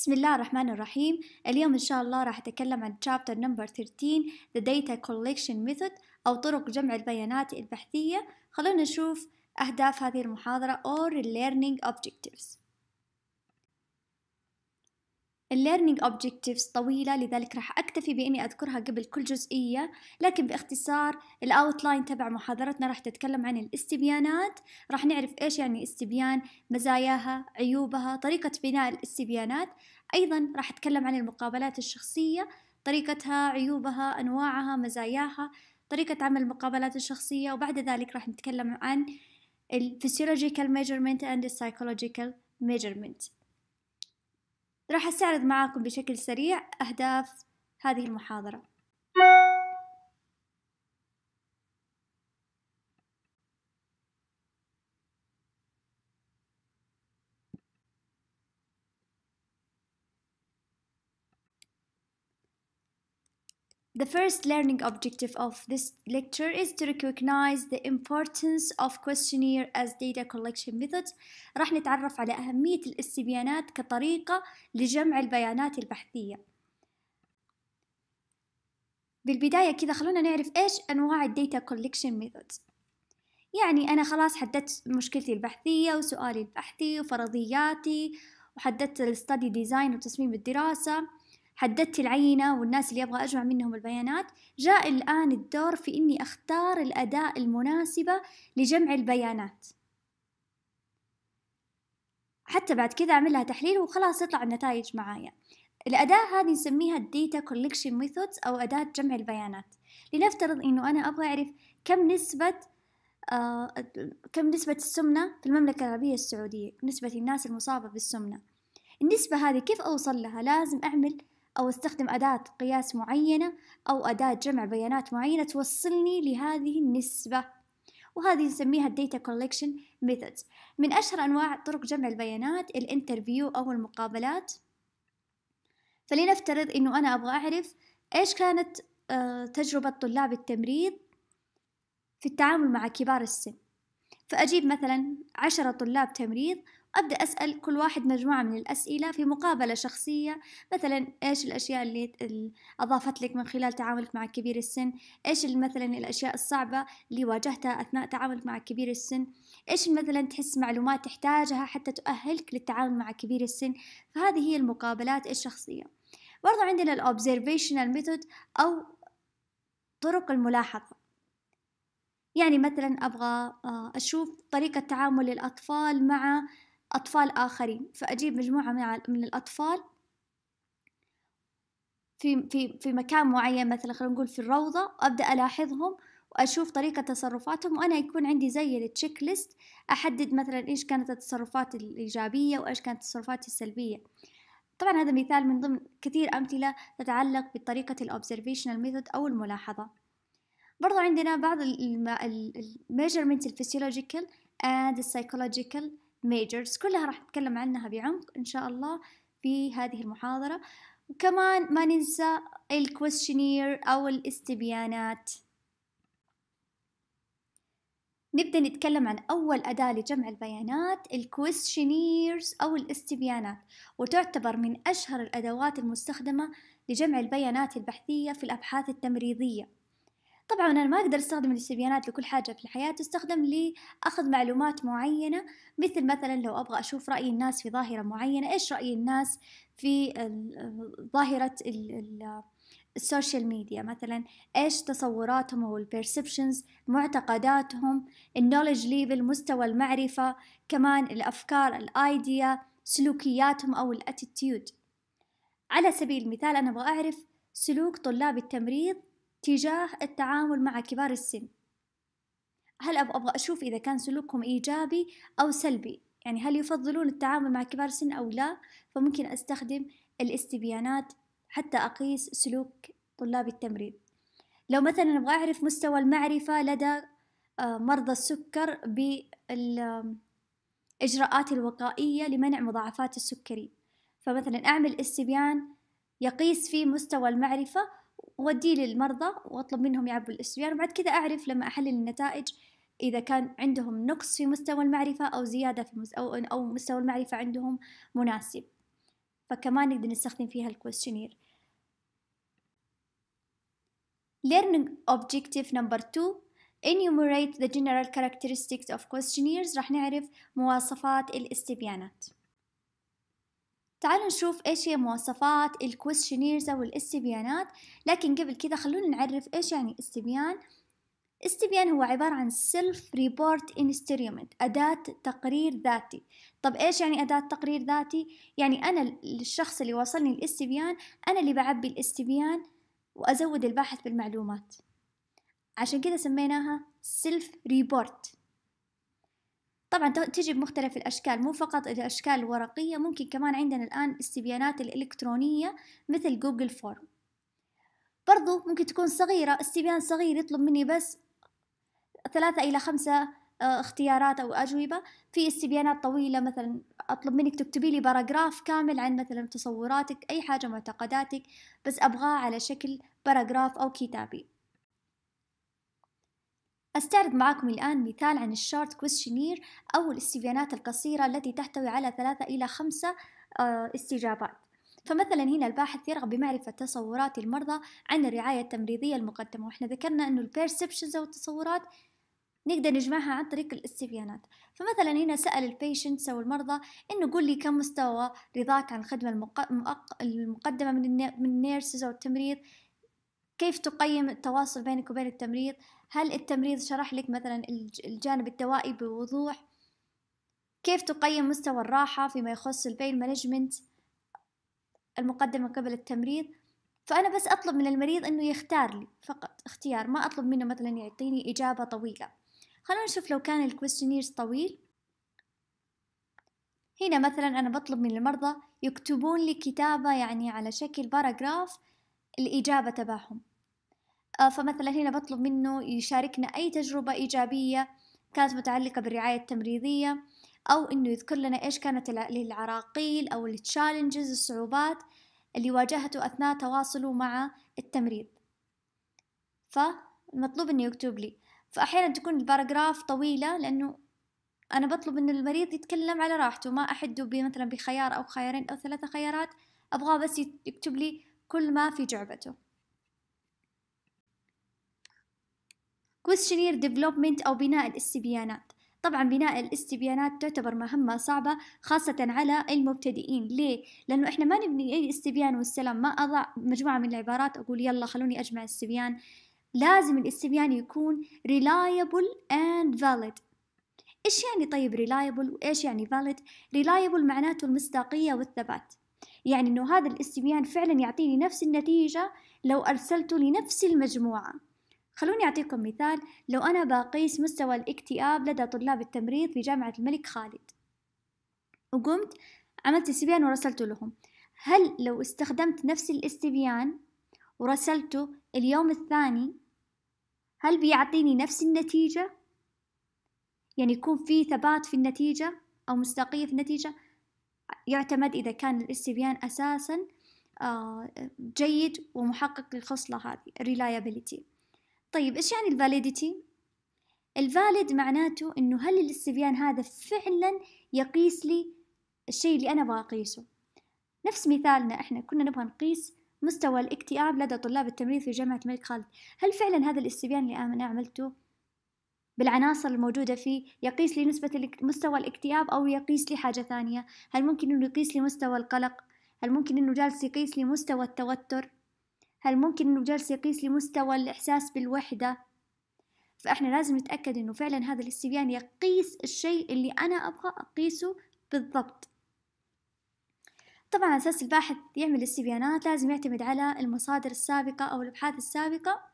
بسم الله الرحمن الرحيم اليوم إن شاء الله راح أتكلم عن chapter number 13 the data collection method أو طرق جمع البيانات البحثية خلونا نشوف أهداف هذه المحاضرة or learning objectives الليرنينج أوبجكتيفز طويلة لذلك راح أكتفي بإني أذكرها قبل كل جزئية لكن باختصار الأوتلاين تبع محاضرتنا راح تتكلم عن الاستبيانات راح نعرف إيش يعني استبيان مزاياها عيوبها طريقة بناء الاستبيانات أيضا راح أتكلم عن المقابلات الشخصية طريقتها عيوبها أنواعها مزاياها طريقة عمل المقابلات الشخصية وبعد ذلك راح نتكلم عن الفسيولوجيكال ميجرمنت اند السايكولوجيكال ميجرمنت راح أستعرض معاكم بشكل سريع أهداف هذه المحاضرة The first learning objective of this lecture is to recognize the importance of questionnaire as data collection method راح نتعرف على أهمية الاستبيانات كطريقة لجمع البيانات البحثية بالبداية كده خلونا نعرف إيش أنواع الداتا collection methods يعني أنا خلاص حددت مشكلتي البحثية وسؤالي البحثي وفرضياتي وحددت الستادي ديزاين وتصميم الدراسة حددت العينة والناس اللي أبغى أجمع منهم البيانات جاء الآن الدور في إني أختار الأداة المناسبة لجمع البيانات حتى بعد كذا أعملها تحليل وخلاص يطلع النتائج معايا الأداة هذه نسميها Data Collection Methods أو أداة جمع البيانات لنفترض إنه أنا أبغى أعرف كم نسبة آه كم نسبة السمنة في المملكة العربية السعودية نسبة الناس المصابة بالسمنة النسبة هذه كيف أوصل لها لازم أعمل أو أستخدم أداة قياس معينة أو أداة جمع بيانات معينة توصلني لهذه النسبة وهذه نسميها Data Collection Methods من أشهر أنواع طرق جمع البيانات الانترفيو أو المقابلات فلنفترض أنه أنا أبغى أعرف إيش كانت آه، تجربة طلاب التمريض في التعامل مع كبار السن فأجيب مثلا عشرة طلاب تمريض أبدأ أسأل كل واحد مجموعة من الأسئلة في مقابلة شخصية مثلا إيش الأشياء اللي أضافت لك من خلال تعاملك مع كبير السن إيش مثلا الأشياء الصعبة اللي واجهتها أثناء تعاملك مع كبير السن إيش مثلا تحس معلومات تحتاجها حتى تؤهلك للتعامل مع كبير السن فهذه هي المقابلات الشخصية برضو عندنا الـ observational method أو طرق الملاحظة يعني مثلا أبغى آه، أشوف طريقة تعامل الأطفال مع أطفال آخرين فأجيب مجموعة من الأطفال في في في مكان معين مثلا خلينا نقول في الروضة وأبدأ ألاحظهم وأشوف طريقة تصرفاتهم وأنا يكون عندي زي التشيك ليست أحدد مثلا إيش كانت التصرفات الإيجابية وإيش كانت التصرفات السلبية طبعا هذا مثال من ضمن كثير أمثلة تتعلق بطريقة الأوبزرفيشنال ميثود أو الملاحظة برضو عندنا بعض الميجرمنت الفسيولوجيكال and السايكولوجيكال psychological ميجرز كلها راح نتكلم عنها بعمق إن شاء الله في هذه المحاضرة وكمان ما ننسى الكويشنير أو الاستبيانات نبدأ نتكلم عن أول أداة لجمع البيانات الكويشنيرز أو الاستبيانات وتعتبر من أشهر الأدوات المستخدمة لجمع البيانات البحثية في الأبحاث التمريضية طبعا انا ما اقدر استخدم الاستبيانات لكل حاجه في الحياه تستخدم لاخذ معلومات معينه مثل مثلا لو ابغى اشوف راي الناس في ظاهره معينه ايش راي الناس في ظاهره السوشيال ميديا مثلا ايش تصوراتهم او البيرسبشنز معتقداتهم النولج ليفل مستوى المعرفه كمان الافكار الايديا سلوكياتهم او الاتيتيود على سبيل المثال انا ابغى اعرف سلوك طلاب التمريض تجاه التعامل مع كبار السن هل أبغى أشوف إذا كان سلوكهم إيجابي أو سلبي يعني هل يفضلون التعامل مع كبار السن أو لا فممكن أستخدم الاستبيانات حتى أقيس سلوك طلاب التمريض لو مثلا أبغى أعرف مستوى المعرفة لدى آه، مرضى السكر بالإجراءات الوقائية لمنع مضاعفات السكري فمثلا أعمل استبيان يقيس فيه مستوى المعرفة وأوديه للمرضى وأطلب منهم يعبوا الاستبيان وبعد كذا أعرف لما أحلل النتائج إذا كان عندهم نقص في مستوى المعرفة أو زيادة في مستوى أو, أو مستوى المعرفة عندهم مناسب فكمان نقدر نستخدم فيها الكويستشنير Learning Objective Number 2 Enumerate the general characteristics of questionnaires راح نعرف مواصفات الاستبيانات تعالوا نشوف ايش هي مواصفات الكويشنيرز او الاستبيانات لكن قبل كذا خلونا نعرف ايش يعني استبيان استبيان هو عبارة عن سيلف ريبورت انسترومنت أداة تقرير ذاتي طب إيش يعني أداة تقرير ذاتي؟ يعني أنا الشخص اللي وصلني الاستبيان أنا اللي بعبي الاستبيان وأزود الباحث بالمعلومات عشان كده سميناها سيلف ريبورت طبعا تجي بمختلف الأشكال مو فقط الأشكال الورقية ممكن كمان عندنا الآن استبيانات الإلكترونية مثل جوجل فورم برضو ممكن تكون صغيرة استبيان صغير يطلب مني بس ثلاثة إلى خمسة آه، اختيارات أو أجوبة في استبيانات طويلة مثلا أطلب منك تكتبي لي باراجراف كامل عن مثلا تصوراتك أي حاجة معتقداتك بس أبغاه على شكل باراجراف أو كتابي أستعرض معكم الآن مثال عن الشارت كويشنير أو الاستبيانات القصيرة التي تحتوي على ثلاثة إلى خمسة آه، استجابات فمثلا هنا الباحث يرغب بمعرفة تصورات المرضى عن الرعاية التمريضية المقدمة وإحنا ذكرنا أنه البيرسبشنز أو التصورات نقدر نجمعها عن طريق الاستبيانات فمثلا هنا سأل البيشنتس أو المرضى إنه قل لي كم مستوى رضاك عن الخدمة المق... المقدمة من النيرسز أو التمريض كيف تقيم التواصل بينك وبين التمريض هل التمريض شرح لك مثلا الجانب الدوائي بوضوح كيف تقيم مستوى الراحة فيما يخص البين مانجمنت المقدمة قبل التمريض فأنا بس أطلب من المريض أنه يختار لي فقط اختيار ما أطلب منه مثلا يعطيني إجابة طويلة خلونا نشوف لو كان الكويستشنيرز طويل هنا مثلا أنا بطلب من المرضى يكتبون لي كتابة يعني على شكل باراجراف الإجابة تبعهم آه، فمثلا هنا بطلب منه يشاركنا أي تجربة إيجابية كانت متعلقة بالرعاية التمريضية أو إنه يذكر لنا إيش كانت العراقيل أو التشالنجز الصعوبات اللي واجهته أثناء تواصله مع التمريض فالمطلوب إنه يكتب لي فأحيانا تكون الباراجراف طويلة لأنه أنا بطلب إن المريض يتكلم على راحته ما أحده مثلا بخيار أو خيارين أو ثلاثة خيارات أبغاه بس يكتب لي كل ما في جعبته كويستشنير ديفلوبمنت أو بناء الاستبيانات طبعا بناء الاستبيانات تعتبر مهمة صعبة خاصة على المبتدئين ليه؟ لأنه إحنا ما نبني أي استبيان والسلام ما أضع مجموعة من العبارات أقول يلا خلوني أجمع استبيان لازم الاستبيان يكون reliable and valid إيش يعني طيب reliable وإيش يعني valid؟ reliable معناته المصداقية والثبات يعني إنه هذا الاستبيان فعلا يعطيني نفس النتيجة لو أرسلته لنفس المجموعة خلوني أعطيكم مثال لو أنا بقيس مستوى الاكتئاب لدى طلاب التمريض في جامعة الملك خالد وقمت عملت استبيان ورسلت لهم هل لو استخدمت نفس الاستبيان ورسلته اليوم الثاني هل بيعطيني نفس النتيجة؟ يعني يكون في ثبات في النتيجة أو مصداقية في النتيجة يعتمد إذا كان الاستبيان أساسا آه، جيد ومحقق للخصلة هذه reliability طيب إيش يعني الفاليديتي؟ الفاليد معناته إنه هل الاستبيان هذا فعلا يقيس لي الشيء اللي أنا أبغى أقيسه نفس مثالنا إحنا كنا نبغى نقيس مستوى الاكتئاب لدى طلاب التمريض في جامعة الملك خالد هل فعلا هذا الاستبيان اللي أنا عملته بالعناصر الموجودة فيه يقيس لي نسبة مستوى الاكتئاب أو يقيس لي حاجة ثانية هل ممكن أنه يقيس لي مستوى القلق هل ممكن أنه جالس يقيس لي مستوى التوتر هل ممكن إنه جالس يقيس لمستوى الإحساس بالوحدة فإحنا لازم نتأكد إنه فعلا هذا الاستبيان يقيس الشيء اللي أنا أبغى أقيسه بالضبط طبعا أساس الباحث يعمل استبيانات لازم يعتمد على المصادر السابقة أو الأبحاث السابقة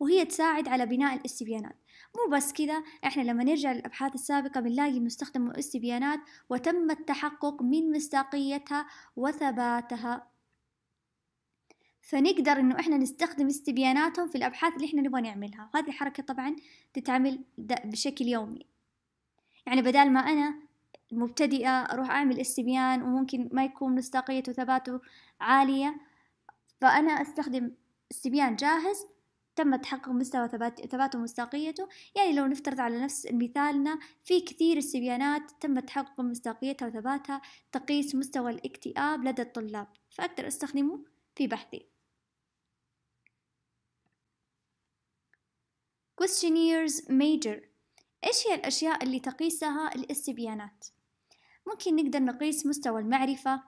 وهي تساعد على بناء الاستبيانات مو بس كذا احنا لما نرجع للأبحاث السابقة بنلاقي انه استخدموا استبيانات وتم التحقق من مصداقيتها وثباتها فنقدر انه احنا نستخدم استبياناتهم في الابحاث اللي احنا نبغى نعملها وهذه الحركة طبعا تتعمل بشكل يومي يعني بدال ما انا مبتدئة اروح اعمل استبيان وممكن ما يكون مصداقيته وثباته عالية فانا استخدم استبيان جاهز تم تحقق مستوى ثبات ثباته ومصداقيته يعني لو نفترض على نفس مثالنا في كثير استبيانات تم تحقق مصداقيتها وثباتها تقيس مستوى الاكتئاب لدى الطلاب فأقدر أستخدمه في بحثي questionnaires major إيش هي الأشياء اللي تقيسها الاستبيانات؟ ممكن نقدر نقيس مستوى المعرفة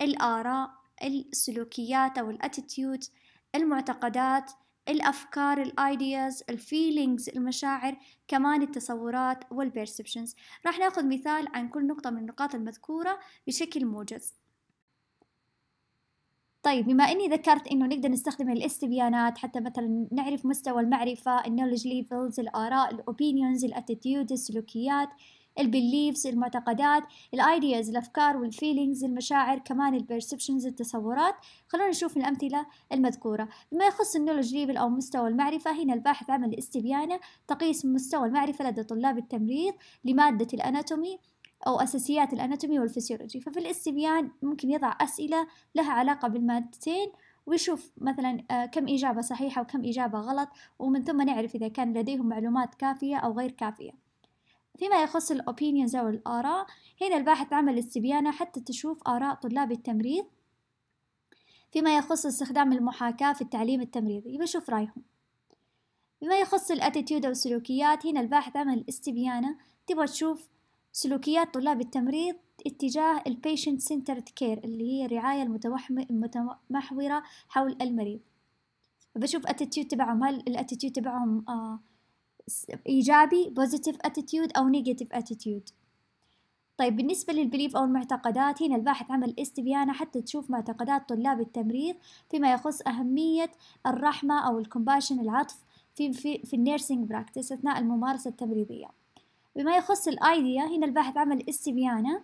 الآراء السلوكيات أو الاتيتيود المعتقدات الأفكار الايدياز الفيلينجز المشاعر كمان التصورات والبيرسبشنز راح ناخذ مثال عن كل نقطة من النقاط المذكورة بشكل موجز طيب بما اني ذكرت انه نقدر نستخدم الاستبيانات حتى مثلا نعرف مستوى المعرفه النولج ليفلز الاراء الاوبينيونز الاتيتيود السلوكيات البيليفز المعتقدات الايدياز الافكار والفيلينجز المشاعر كمان البرسبشنز التصورات خلونا نشوف الامثله المذكوره بما يخص النولج ليفل او مستوى المعرفه هنا الباحث عمل استبيانه تقيس مستوى المعرفه لدى طلاب التمريض لماده الاناتومي أو أساسيات الأناتومي والفسيولوجي ففي الاستبيان ممكن يضع أسئلة لها علاقة بالمادتين ويشوف مثلا آه، كم إجابة صحيحة وكم إجابة غلط ومن ثم نعرف إذا كان لديهم معلومات كافية أو غير كافية فيما يخص الأوبينيونز أو الآراء هنا الباحث عمل استبيانه حتى تشوف آراء طلاب التمريض فيما يخص استخدام المحاكاة في التعليم التمريضي بشوف رأيهم بما يخص الاتيتيود أو السلوكيات هنا الباحث عمل استبيانه تبغى تشوف سلوكيات طلاب التمريض اتجاه البيشنت سنترد كير اللي هي الرعاية المتمحورة حول المريض بشوف اتيتيود تبعهم هل الاتيتيود تبعهم آه، ايجابي بوزيتيف اتيتيود او نيجاتيف اتيتيود طيب بالنسبة للبليف أو المعتقدات هنا الباحث عمل استبيانة حتى تشوف معتقدات طلاب التمريض فيما يخص أهمية الرحمة أو الكمباشن العطف في في في النيرسينج براكتس أثناء الممارسة التمريضية بما يخص الأيديا هنا الباحث عمل استبيانه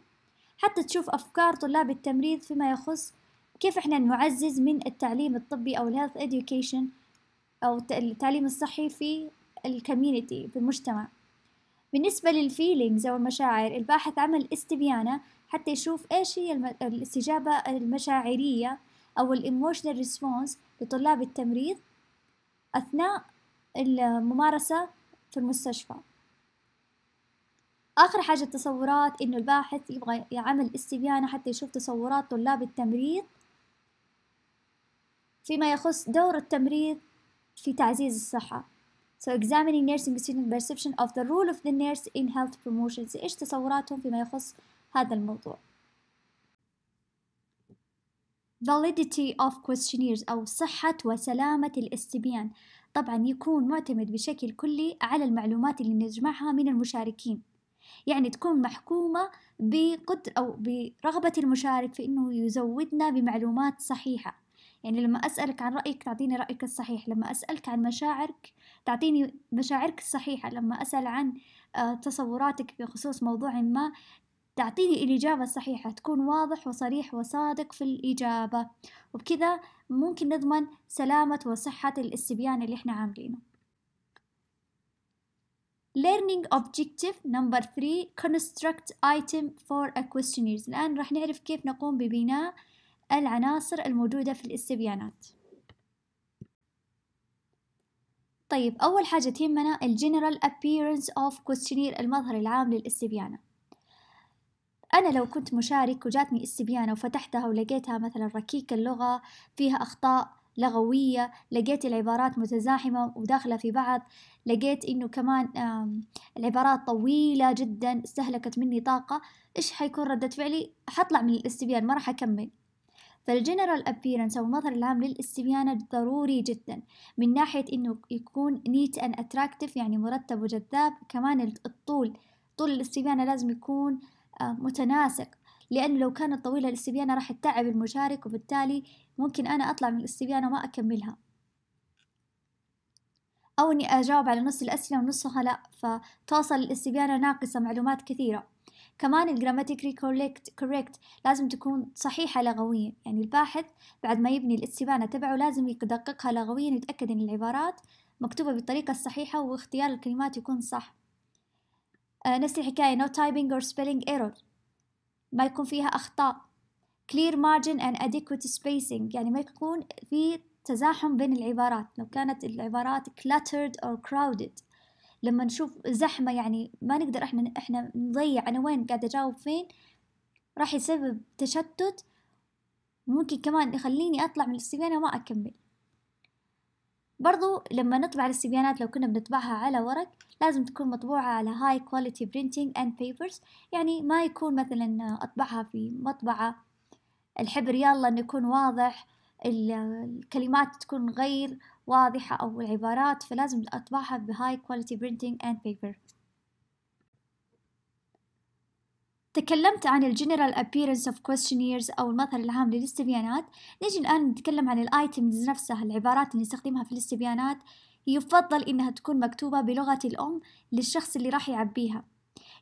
حتى تشوف أفكار طلاب التمريض فيما يخص كيف إحنا نعزز من التعليم الطبي أو الهيلث education أو التعليم الصحي في الكوميونتي في المجتمع بالنسبة للفيلينجز أو المشاعر الباحث عمل استبيانه حتى يشوف إيش هي الاستجابة المشاعرية أو الإيموشنال ريسبونس لطلاب التمريض أثناء الممارسة في المستشفى آخر حاجة التصورات إنه الباحث يبغى يعمل استبيانة حتى يشوف تصورات طلاب التمريض فيما يخص دور التمريض في تعزيز الصحة So examining nursing student perception of the role of the nurse in health promotions إيش تصوراتهم فيما يخص هذا الموضوع validity of questionnaires أو صحة وسلامة الاستبيان طبعا يكون معتمد بشكل كلي على المعلومات اللي نجمعها من المشاركين يعني تكون محكومة بقدر أو برغبة المشارك في أنه يزودنا بمعلومات صحيحة يعني لما أسألك عن رأيك تعطيني رأيك الصحيح لما أسألك عن مشاعرك تعطيني مشاعرك الصحيحة لما أسأل عن آه، تصوراتك بخصوص موضوع ما تعطيني الإجابة الصحيحة تكون واضح وصريح وصادق في الإجابة وبكذا ممكن نضمن سلامة وصحة الاستبيان اللي احنا عاملينه learning objective number 3 construct item for a questionnaires الآن راح نعرف كيف نقوم ببناء العناصر الموجودة في الاستبيانات طيب أول حاجة تهمنا general appearance of questionnaire المظهر العام للاستبيانة أنا لو كنت مشارك وجاتني استبيانة وفتحتها ولقيتها مثلا ركيك اللغة فيها أخطاء لغوية لقيت العبارات متزاحمة وداخلة في بعض لقيت إنه كمان العبارات طويلة جدا استهلكت مني طاقة إيش حيكون ردة فعلي حطلع من الاستبيان ما راح أكمل فالجنرال أبيرنس أو المظهر العام للاستبيانة ضروري جدا من ناحية إنه يكون نيت أن أتراكتف يعني مرتب وجذاب كمان الطول طول الاستبيانة لازم يكون متناسق لأنه لو كانت طويلة الاستبيانة راح تتعب المشارك وبالتالي ممكن أنا أطلع من الاستبيانة وما أكملها أو إني أجاوب على نص الأسئلة ونصها لأ فتوصل الاستبيانة ناقصة معلومات كثيرة كمان الجراماتيكري كوريكت كوريكت لازم تكون صحيحة لغويا يعني الباحث بعد ما يبني الاستبانة تبعه لازم يدققها لغويا ويتأكد إن العبارات مكتوبة بالطريقة الصحيحة واختيار الكلمات يكون صح آه نفس الحكاية no typing or spelling error ما يكون فيها أخطاء clear margin and adequate spacing يعني ما يكون في تزاحم بين العبارات لو كانت العبارات cluttered or crowded لما نشوف زحمة يعني ما نقدر احنا احنا نضيع انا وين قاعدة اجاوب فين راح يسبب تشتت ممكن كمان يخليني اطلع من الاستبيان وما اكمل برضو لما نطبع الاستبيانات لو كنا بنطبعها على ورق لازم تكون مطبوعة على هاي كواليتي برينتينج اند بيبرز يعني ما يكون مثلا أطبعها في مطبعة الحبر يلا انه يكون واضح الكلمات تكون غير واضحة أو العبارات فلازم أطبعها بهاي كواليتي برينتينج اند بيبر تكلمت عن الجنرال appearance of questionnaires أو المظهر العام للاستبيانات نجي الآن نتكلم عن الايتمز نفسها العبارات اللي نستخدمها في الاستبيانات يفضل إنها تكون مكتوبة بلغة الأم للشخص اللي راح يعبيها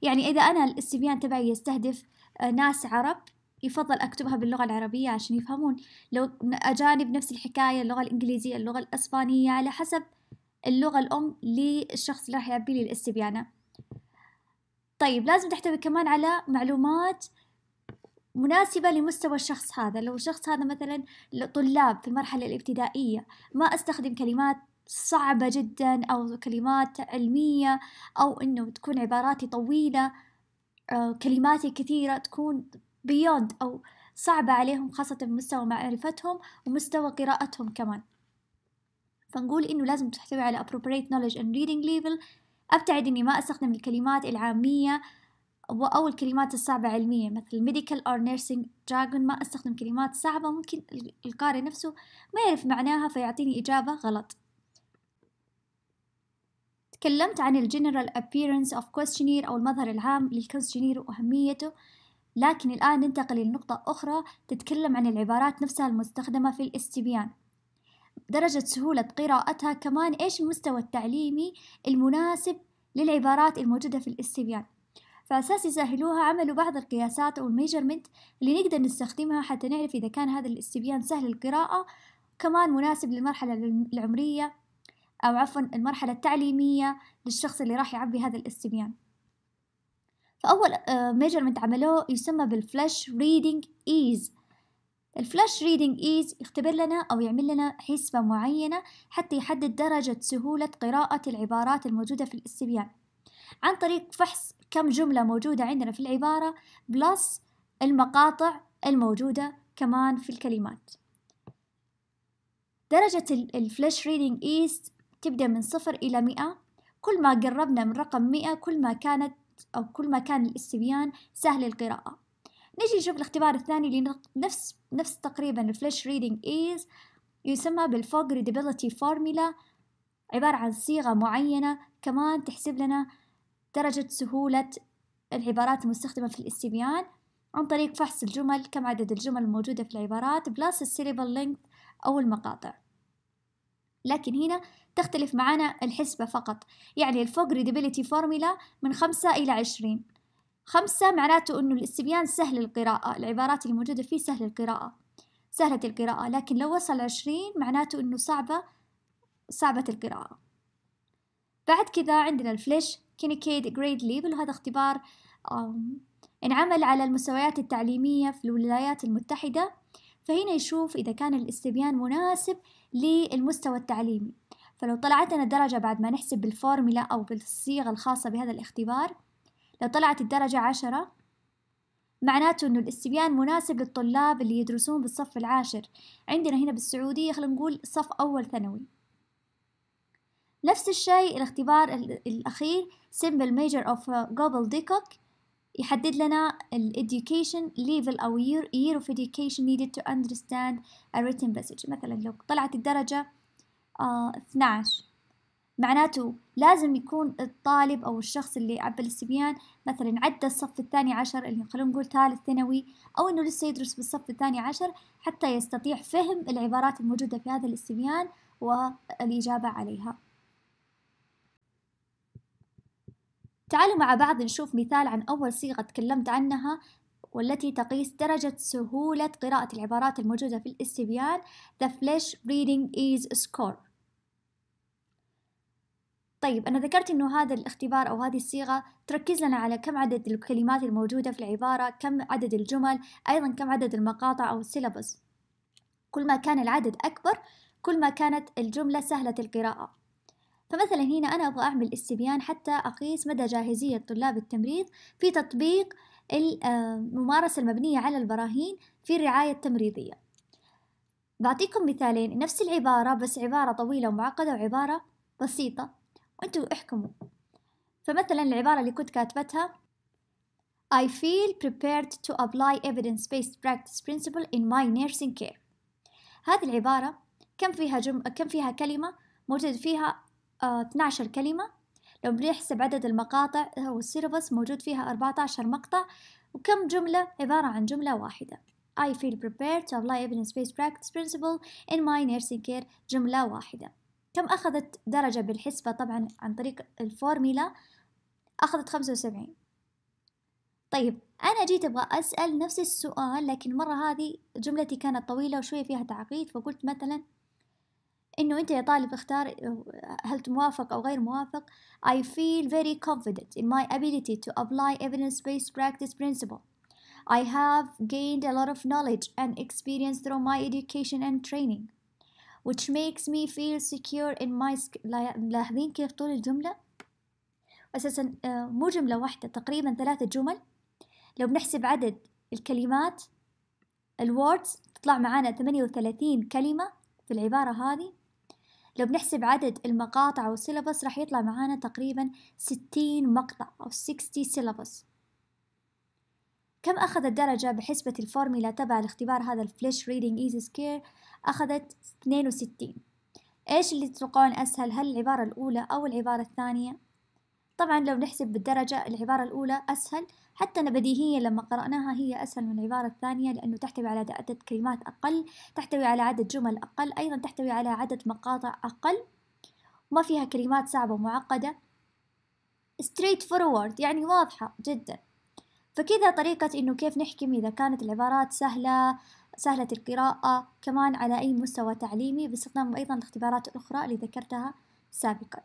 يعني إذا أنا الاستبيان تبعي يستهدف آه، ناس عرب يفضل أكتبها باللغة العربية عشان يفهمون لو أجانب نفس الحكاية اللغة الإنجليزية اللغة الأسبانية على حسب اللغة الأم للشخص اللي راح يعبي لي الاستبيانة طيب لازم تحتوي كمان على معلومات مناسبة لمستوى الشخص هذا لو الشخص هذا مثلا طلاب في المرحلة الابتدائية ما أستخدم كلمات صعبة جدا أو كلمات علمية أو إنه تكون عباراتي طويلة آه، كلماتي كثيرة تكون بيوند أو صعبة عليهم خاصة بمستوى معرفتهم ومستوى قراءتهم كمان فنقول إنه لازم تحتوي على appropriate knowledge and reading level أبتعد إني ما أستخدم الكلمات العامية أو الكلمات الصعبة علميا مثل medical or nursing jargon ما أستخدم كلمات صعبة ممكن القارئ نفسه ما يعرف معناها فيعطيني إجابة غلط تكلمت عن الجنرال appearance of questionnaire أو المظهر العام للكوستشنير وأهميته لكن الآن ننتقل لنقطة أخرى تتكلم عن العبارات نفسها المستخدمة في الاستبيان درجة سهولة قراءتها كمان إيش المستوى التعليمي المناسب للعبارات الموجودة في الاستبيان فأساس يسهلوها عملوا بعض القياسات أو الميجرمنت اللي نقدر نستخدمها حتى نعرف إذا كان هذا الاستبيان سهل القراءة كمان مناسب للمرحلة العمرية أو عفوا المرحلة التعليمية للشخص اللي راح يعبي هذا الاستبيان فأول ميجرمنت آه، عملوه يسمى بالفلاش ريدنج إيز الفلاش ريدنج ايز يختبر لنا أو يعمل لنا حسبة معينة حتى يحدد درجة سهولة قراءة العبارات الموجودة في الاستبيان عن طريق فحص كم جملة موجودة عندنا في العبارة بلس المقاطع الموجودة كمان في الكلمات درجة الفلاش ريدنج ايز تبدأ من صفر إلى مئة كل ما قربنا من رقم مئة كل ما كانت أو كل ما كان الاستبيان سهل القراءة نجي نشوف الاختبار الثاني اللي نفس نفس تقريبا الفلاش ريدنج ايز يسمى بالفوج ريدبيلتي فورميلا عبارة عن صيغة معينة كمان تحسب لنا درجة سهولة العبارات المستخدمة في الاستبيان عن طريق فحص الجمل كم عدد الجمل الموجودة في العبارات بلس السيليبل لينث أو المقاطع لكن هنا تختلف معنا الحسبة فقط يعني الفوج ريدبيليتي فورميلا من خمسة إلى عشرين خمسة معناته أنه الاستبيان سهل القراءة العبارات الموجودة فيه سهل القراءة سهلة القراءة لكن لو وصل عشرين معناته أنه صعبة صعبة القراءة بعد كذا عندنا الفليش كينيكيد جريد ليفل وهذا اختبار انعمل على المستويات التعليمية في الولايات المتحدة فهنا يشوف إذا كان الاستبيان مناسب للمستوى التعليمي فلو طلعت لنا درجة بعد ما نحسب بالفورميلا أو بالصيغة الخاصة بهذا الاختبار لو طلعت الدرجة عشرة معناته أنه الاستبيان مناسب للطلاب اللي يدرسون بالصف العاشر عندنا هنا بالسعودية خلينا نقول صف أول ثانوي نفس الشيء الاختبار الأخير Simple Major of Global Deacock يحدد لنا ال education level أو year, year of education needed to understand a written Message مثلا لو طلعت الدرجة آه، اثنا 12 معناته لازم يكون الطالب أو الشخص اللي عبى الاستبيان مثلا عدى الصف الثاني عشر اللي خلونا نقول ثالث ثانوي أو إنه لسه يدرس بالصف الثاني عشر حتى يستطيع فهم العبارات الموجودة في هذا الاستبيان والإجابة عليها تعالوا مع بعض نشوف مثال عن أول صيغة تكلمت عنها والتي تقيس درجة سهولة قراءة العبارات الموجودة في الاستبيان The Flash Reading is Score طيب أنا ذكرت أنه هذا الاختبار أو هذه الصيغة تركز لنا على كم عدد الكلمات الموجودة في العبارة كم عدد الجمل أيضا كم عدد المقاطع أو السيلابس كل ما كان العدد أكبر كل ما كانت الجملة سهلة القراءة فمثلا هنا أنا أبغى أعمل استبيان حتى أقيس مدى جاهزية طلاب التمريض في تطبيق آه، الممارسة المبنية على البراهين في الرعاية التمريضية بعطيكم مثالين نفس العبارة بس عبارة طويلة ومعقدة وعبارة بسيطة وانتوا احكموا فمثلا العبارة اللي كنت كاتبتها I feel prepared to apply evidence-based practice principle in my nursing care هذه العبارة كم فيها جم... كم فيها كلمة موجود فيها آه 12 كلمة لو بنحسب عدد المقاطع أو السيرفس موجود فيها 14 مقطع وكم جملة عبارة عن جملة واحدة I feel prepared to apply evidence-based practice principle in my nursing care جملة واحدة كم أخذت درجة بالحسبة طبعا عن طريق الفورميلا أخذت خمسة وسبعين طيب أنا جيت أبغى أسأل نفس السؤال لكن مرة هذه جملتي كانت طويلة وشوية فيها تعقيد فقلت مثلا إنه أنت يا طالب اختار هل موافق أو غير موافق I feel very confident in my ability to apply evidence-based practice principle I have gained a lot of knowledge and experience through my education and training which makes me feel secure in my ملاحظين كيف طول الجملة أساسا آه، مو جملة واحدة تقريبا ثلاثة جمل لو بنحسب عدد الكلمات الوردز تطلع معانا ثمانية وثلاثين كلمة في العبارة هذه لو بنحسب عدد المقاطع والسيلبس راح يطلع معانا تقريبا ستين مقطع أو 60 سيلابس كم أخذ الدرجة بحسبة الفورميلا تبع الاختبار هذا الفليش ريدينج ايزي سكير أخذت اثنين وستين إيش اللي تتوقعون أسهل هل العبارة الأولى أو العبارة الثانية؟ طبعا لو نحسب بالدرجة العبارة الأولى أسهل حتى أنا بديهيا لما قرأناها هي أسهل من العبارة الثانية لأنه تحتوي على عدد كلمات أقل تحتوي على عدد جمل أقل أيضا تحتوي على عدد مقاطع أقل وما فيها كلمات صعبة ومعقدة straight forward يعني واضحة جدا فكذا طريقة إنه كيف نحكم إذا كانت العبارات سهلة سهلة القراءة كمان على أي مستوى تعليمي باستخدام أيضا الاختبارات الأخرى اللي ذكرتها سابقا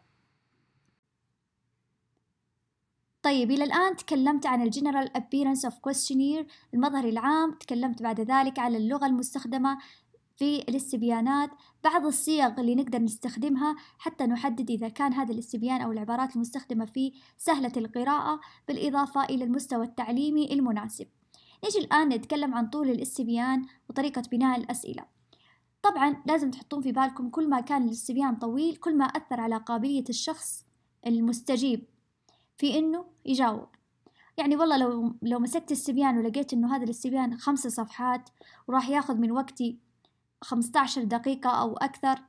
طيب إلى الآن تكلمت عن الجنرال appearance of questionnaire المظهر العام تكلمت بعد ذلك على اللغة المستخدمة في الاستبيانات بعض الصيغ اللي نقدر نستخدمها حتى نحدد إذا كان هذا الاستبيان أو العبارات المستخدمة فيه سهلة القراءة بالإضافة إلى المستوى التعليمي المناسب نجي الآن نتكلم عن طول الاستبيان وطريقة بناء الأسئلة طبعا لازم تحطون في بالكم كل ما كان الاستبيان طويل كل ما أثر على قابلية الشخص المستجيب في إنه يجاوب يعني والله لو لو مسكت استبيان ولقيت إنه هذا الاستبيان خمس صفحات وراح ياخذ من وقتي 15 دقيقة أو أكثر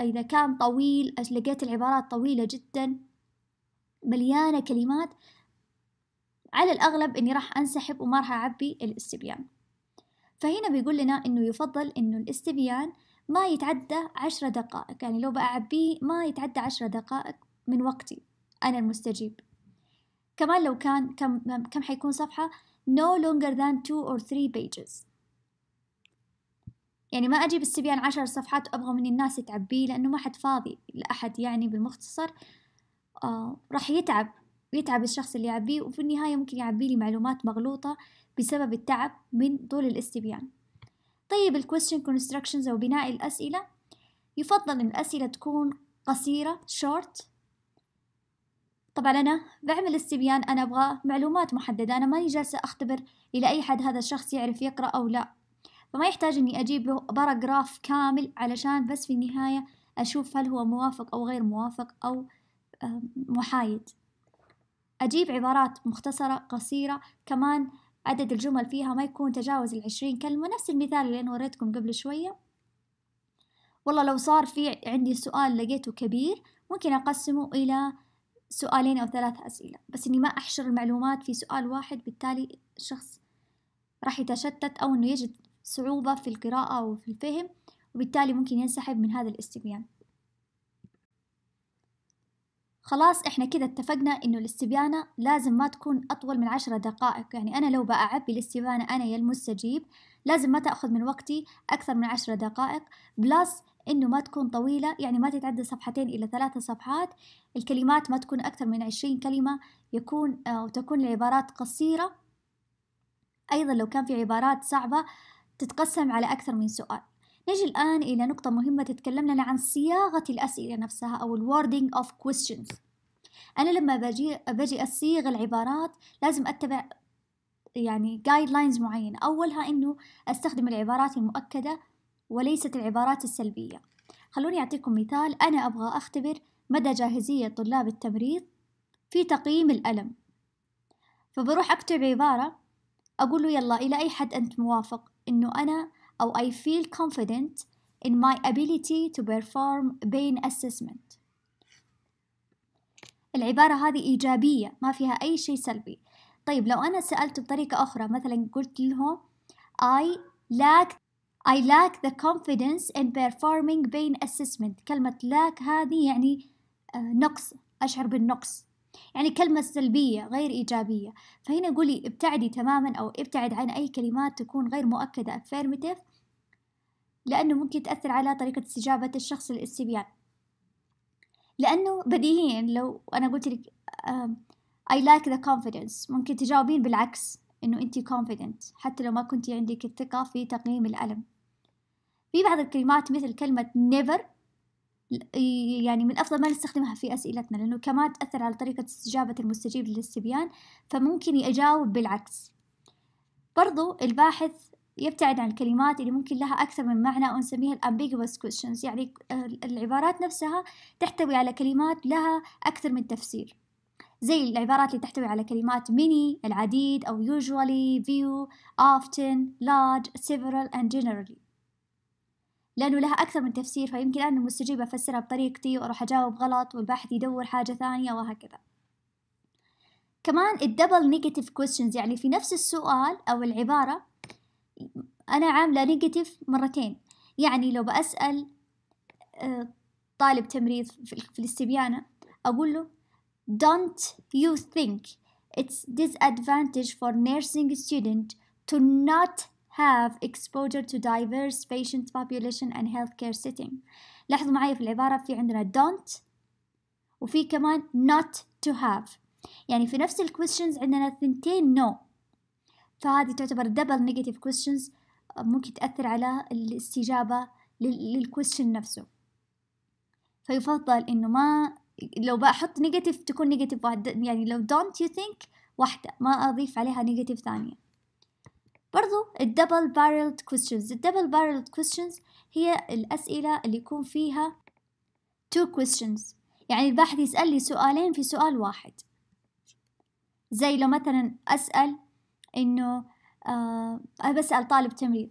إذا كان طويل لقيت العبارات طويلة جدا مليانة كلمات على الأغلب إني راح أنسحب وما راح أعبي الاستبيان فهنا بيقول لنا إنه يفضل إنه الاستبيان ما يتعدى عشر دقائق يعني لو بأعبيه ما يتعدى عشر دقائق من وقتي أنا المستجيب كمان لو كان كم كم حيكون صفحة no longer than two or three pages يعني ما أجيب السبيان عشر صفحات وأبغى من الناس تعبيه لأنه ما حد فاضي لأحد يعني بالمختصر آه راح يتعب يتعب الشخص اللي يعبيه وفي النهاية ممكن يعبي لي معلومات مغلوطة بسبب التعب من طول الاستبيان طيب الكويستشن كونستراكشنز أو بناء الأسئلة يفضل إن الأسئلة تكون قصيرة شورت طبعا أنا بعمل استبيان أنا أبغى معلومات محددة أنا ماني جالسة أختبر إلى أي حد هذا الشخص يعرف يقرأ أو لا فما يحتاج إني أجيب له باراجراف كامل علشان بس في النهاية أشوف هل هو موافق أو غير موافق أو محايد أجيب عبارات مختصرة قصيرة كمان عدد الجمل فيها ما يكون تجاوز العشرين كلمة نفس المثال اللي أنا وريتكم قبل شوية والله لو صار في عندي سؤال لقيته كبير ممكن أقسمه إلى سؤالين أو ثلاث أسئلة بس إني ما أحشر المعلومات في سؤال واحد بالتالي الشخص راح يتشتت أو إنه يجد صعوبة في القراءة وفي الفهم وبالتالي ممكن ينسحب من هذا الاستبيان خلاص احنا كده اتفقنا انه الاستبيانة لازم ما تكون اطول من عشرة دقائق يعني انا لو بأعبي الاستبيانة انا يا المستجيب لازم ما تأخذ من وقتي اكثر من عشرة دقائق بلس انه ما تكون طويلة يعني ما تتعدى صفحتين الى ثلاثة صفحات الكلمات ما تكون اكثر من عشرين كلمة يكون آه، وتكون العبارات قصيرة ايضا لو كان في عبارات صعبة تتقسم على أكثر من سؤال نجي الآن إلى نقطة مهمة تتكلم لنا عن صياغة الأسئلة نفسها أو wording of questions أنا لما بجي, بجي أصيغ العبارات لازم أتبع يعني guidelines معينة أولها إنه أستخدم العبارات المؤكدة وليست العبارات السلبية خلوني أعطيكم مثال أنا أبغى أختبر مدى جاهزية طلاب التمريض في تقييم الألم فبروح أكتب عبارة أقول له يلا إلى أي حد أنت موافق إنه أنا أو I feel confident in my ability to perform pain assessment العبارة هذه إيجابية ما فيها أي شيء سلبي طيب لو أنا سألت بطريقة أخرى مثلا قلت لهم I lack I lack the confidence in performing pain assessment كلمة lack هذه يعني نقص أشعر بالنقص يعني كلمة سلبية غير إيجابية فهنا قولي ابتعدي تماما أو ابتعد عن أي كلمات تكون غير مؤكدة affirmative لأنه ممكن تأثر على طريقة استجابة الشخص للاستبيان لأنه بديهيا لو أنا قلت لك I like the confidence ممكن تجاوبين بالعكس إنه أنت confident حتى لو ما كنت عندك الثقة في تقييم الألم في بعض الكلمات مثل كلمة never يعني من أفضل ما نستخدمها في أسئلتنا لأنه كمان تأثر على طريقة استجابة المستجيب للاستبيان فممكن يجاوب بالعكس برضو الباحث يبتعد عن الكلمات اللي ممكن لها أكثر من معنى ونسميها الambiguous questions يعني العبارات نفسها تحتوي على كلمات لها أكثر من تفسير زي العبارات اللي تحتوي على كلمات many العديد أو usually, few, often, large, several and generally لأنه لها أكثر من تفسير فيمكن أنا المستجيب أفسرها بطريقتي وأروح أجاوب غلط والباحث يدور حاجة ثانية وهكذا كمان الدبل نيجاتيف كويستشنز يعني في نفس السؤال أو العبارة أنا عاملة نيجاتيف مرتين يعني لو بسأل آه، طالب تمريض في الاستبيانة أقول له Don't you think it's disadvantage for nursing student to not have exposure to diverse patient population and healthcare setting لاحظوا معي في العبارة في عندنا don't وفي كمان not to have يعني في نفس questions عندنا ثنتين no فهذه تعتبر double negative questions ممكن تأثر على الاستجابة question نفسه فيفضل انه ما لو بحط نيجاتيف تكون نيجاتيف واحدة يعني لو don't you think واحدة ما أضيف عليها نيجاتيف ثانية برضو الدبل باريلد questions الدبل باريلد questions هي الأسئلة اللي يكون فيها two questions يعني الباحث يسأل لي سؤالين في سؤال واحد زي لو مثلا أسأل إنه آه بسأل طالب تمريض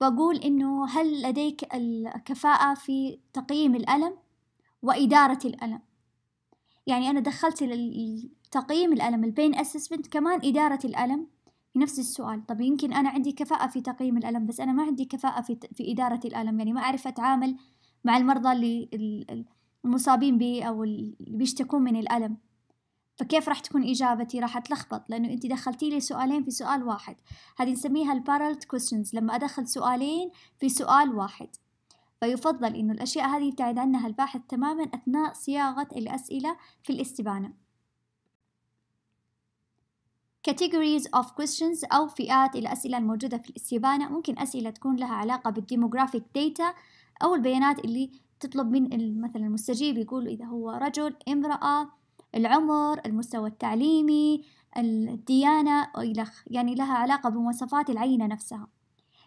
بقول إنه هل لديك الكفاءة في تقييم الألم وإدارة الألم يعني أنا دخلت تقييم الألم البين أسسمنت كمان إدارة الألم نفس السؤال طب يمكن أنا عندي كفاءة في تقييم الألم بس أنا ما عندي كفاءة في, في إدارة الألم يعني ما أعرف أتعامل مع المرضى اللي المصابين به أو اللي بيشتكون من الألم فكيف راح تكون إجابتي راح أتلخبط لأنه أنت دخلتي لي سؤالين في سؤال واحد هذه نسميها البارلت questions لما أدخل سؤالين في سؤال واحد فيفضل أنه الأشياء هذه يبتعد عنها الباحث تماما أثناء صياغة الأسئلة في الاستبانة categories of questions أو فئات الأسئلة الموجودة في الاستبانة ممكن أسئلة تكون لها علاقة بالديموغرافيك داتا أو البيانات اللي تطلب من مثلا المستجيب يقول إذا هو رجل امرأة العمر المستوى التعليمي الديانة يعني لها علاقة بمواصفات العينة نفسها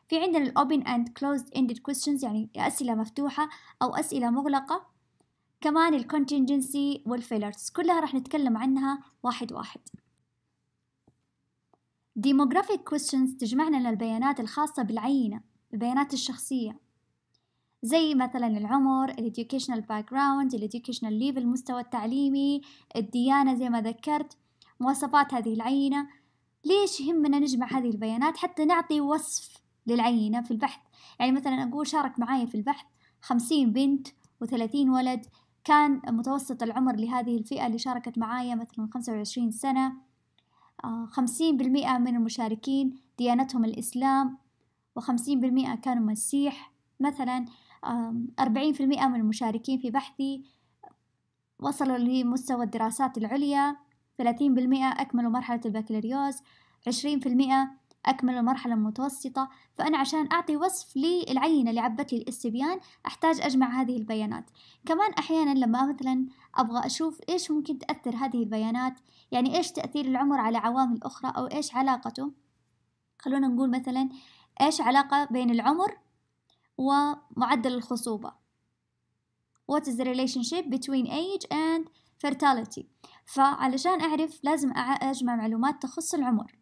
في عندنا ال Open and Closed Ended Questions يعني أسئلة مفتوحة أو أسئلة مغلقة كمان الـ Contingency والـ Fillers كلها راح نتكلم عنها واحد واحد demographic questions تجمعنا للبيانات الخاصة بالعينة البيانات الشخصية زي مثلا العمر ال educational background ال educational level المستوى التعليمي الديانة زي ما ذكرت مواصفات هذه العينة ليش يهمنا نجمع هذه البيانات حتى نعطي وصف للعينة في البحث يعني مثلا أقول شارك معايا في البحث خمسين بنت وثلاثين ولد كان متوسط العمر لهذه الفئة اللي شاركت معايا مثلا خمسة وعشرين سنة آه، خمسين بالمئة من المشاركين ديانتهم الإسلام وخمسين بالمئة كانوا مسيح مثلا أربعين في المئة من المشاركين في بحثي وصلوا لمستوى الدراسات العليا ثلاثين بالمئة أكملوا مرحلة البكالوريوس عشرين في المئة أكمل المرحلة المتوسطة فأنا عشان أعطي وصف للعينة اللي عبت لي الاستبيان أحتاج أجمع هذه البيانات كمان أحيانا لما مثلا أبغى أشوف إيش ممكن تأثر هذه البيانات يعني إيش تأثير العمر على عوامل أخرى أو إيش علاقته خلونا نقول مثلا إيش علاقة بين العمر ومعدل الخصوبة What is the relationship between age and fertility فعلشان أعرف لازم أجمع معلومات تخص العمر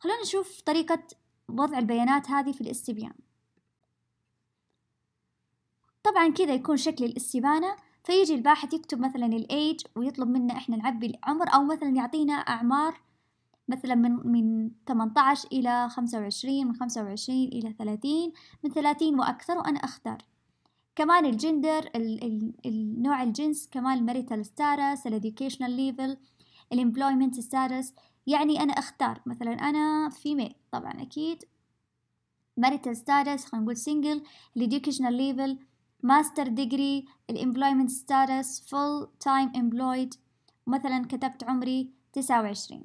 خلونا نشوف طريقة وضع البيانات هذه في الاستبيان طبعا كذا يكون شكل الاستبانة فيجي الباحث يكتب مثلا الايج ويطلب منا احنا نعبي العمر او مثلا يعطينا اعمار مثلا من من 18 إلى 25 من 25 إلى 30 من 30 وأكثر وأنا أختار كمان الجندر ال ال النوع الجنس كمان الماريتال ستارس الاديوكيشنال ليفل الامبلويمنت ستارس يعني أنا أختار مثلا أنا فيميل طبعا أكيد marital status خلينا نقول single educational level master degree employment status full time employed مثلا كتبت عمري تسعة وعشرين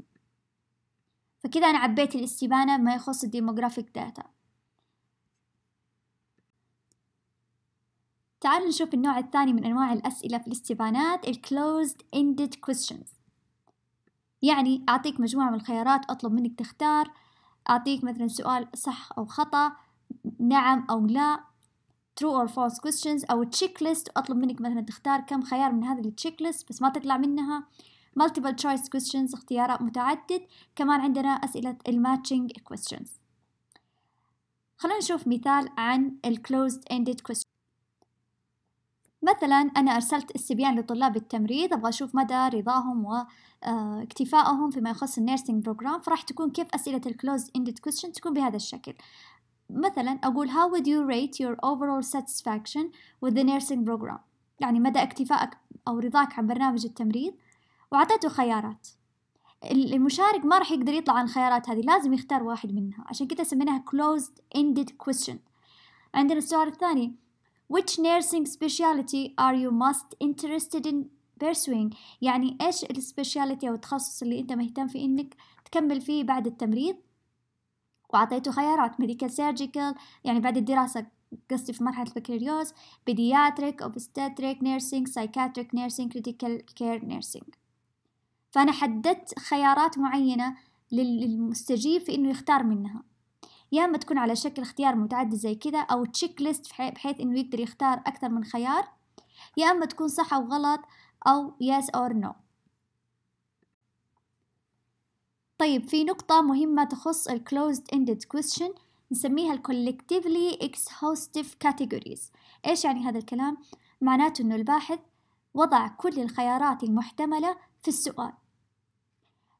فكذا أنا عبيت الاستبانة ما يخص الديموغرافيك داتا تعالوا نشوف النوع الثاني من أنواع الأسئلة في الاستبانات ال Closed Ended Questions يعني أعطيك مجموعة من الخيارات أطلب منك تختار أعطيك مثلا سؤال صح أو خطأ نعم أو لا true or false questions أو check list أطلب منك مثلا تختار كم خيار من هذه التشيك ليست بس ما تطلع منها multiple choice questions اختيارات متعدد كمان عندنا أسئلة الماتشنج questions خلونا نشوف مثال عن ال closed ended questions مثلا أنا أرسلت استبيان لطلاب التمريض أبغى أشوف مدى رضاهم واكتفائهم آه، فيما يخص النيرسينج بروجرام فراح تكون كيف أسئلة الكلوز اندد كويشن تكون بهذا الشكل مثلا أقول how would you rate your overall satisfaction with the nursing program يعني مدى اكتفائك أو رضاك عن برنامج التمريض وأعطيته خيارات المشارك ما راح يقدر يطلع عن الخيارات هذه لازم يختار واحد منها عشان كده سميناها closed ended question عندنا السؤال الثاني which nursing speciality are you most interested in pursuing يعني ايش السبيشاليتي او التخصص اللي انت مهتم في انك تكمل فيه بعد التمريض وعطيته خيارات ميديكال سيرجيكال يعني بعد الدراسة قصدي في مرحلة البكالوريوس بيدياتريك أوبستاتريك نيرسينج سايكاتريك نيرسينج كريتيكال كير نيرسينج فأنا حددت خيارات معينة للمستجيب في إنه يختار منها يا اما تكون على شكل اختيار متعدد زي كذا او تشيك ليست بحيث انه يقدر يختار اكثر من خيار يا اما تكون صح او غلط او يس اور نو طيب في نقطة مهمة تخص ال closed ended question نسميها ال collectively exhaustive categories إيش يعني هذا الكلام؟ معناته أنه الباحث وضع كل الخيارات المحتملة في السؤال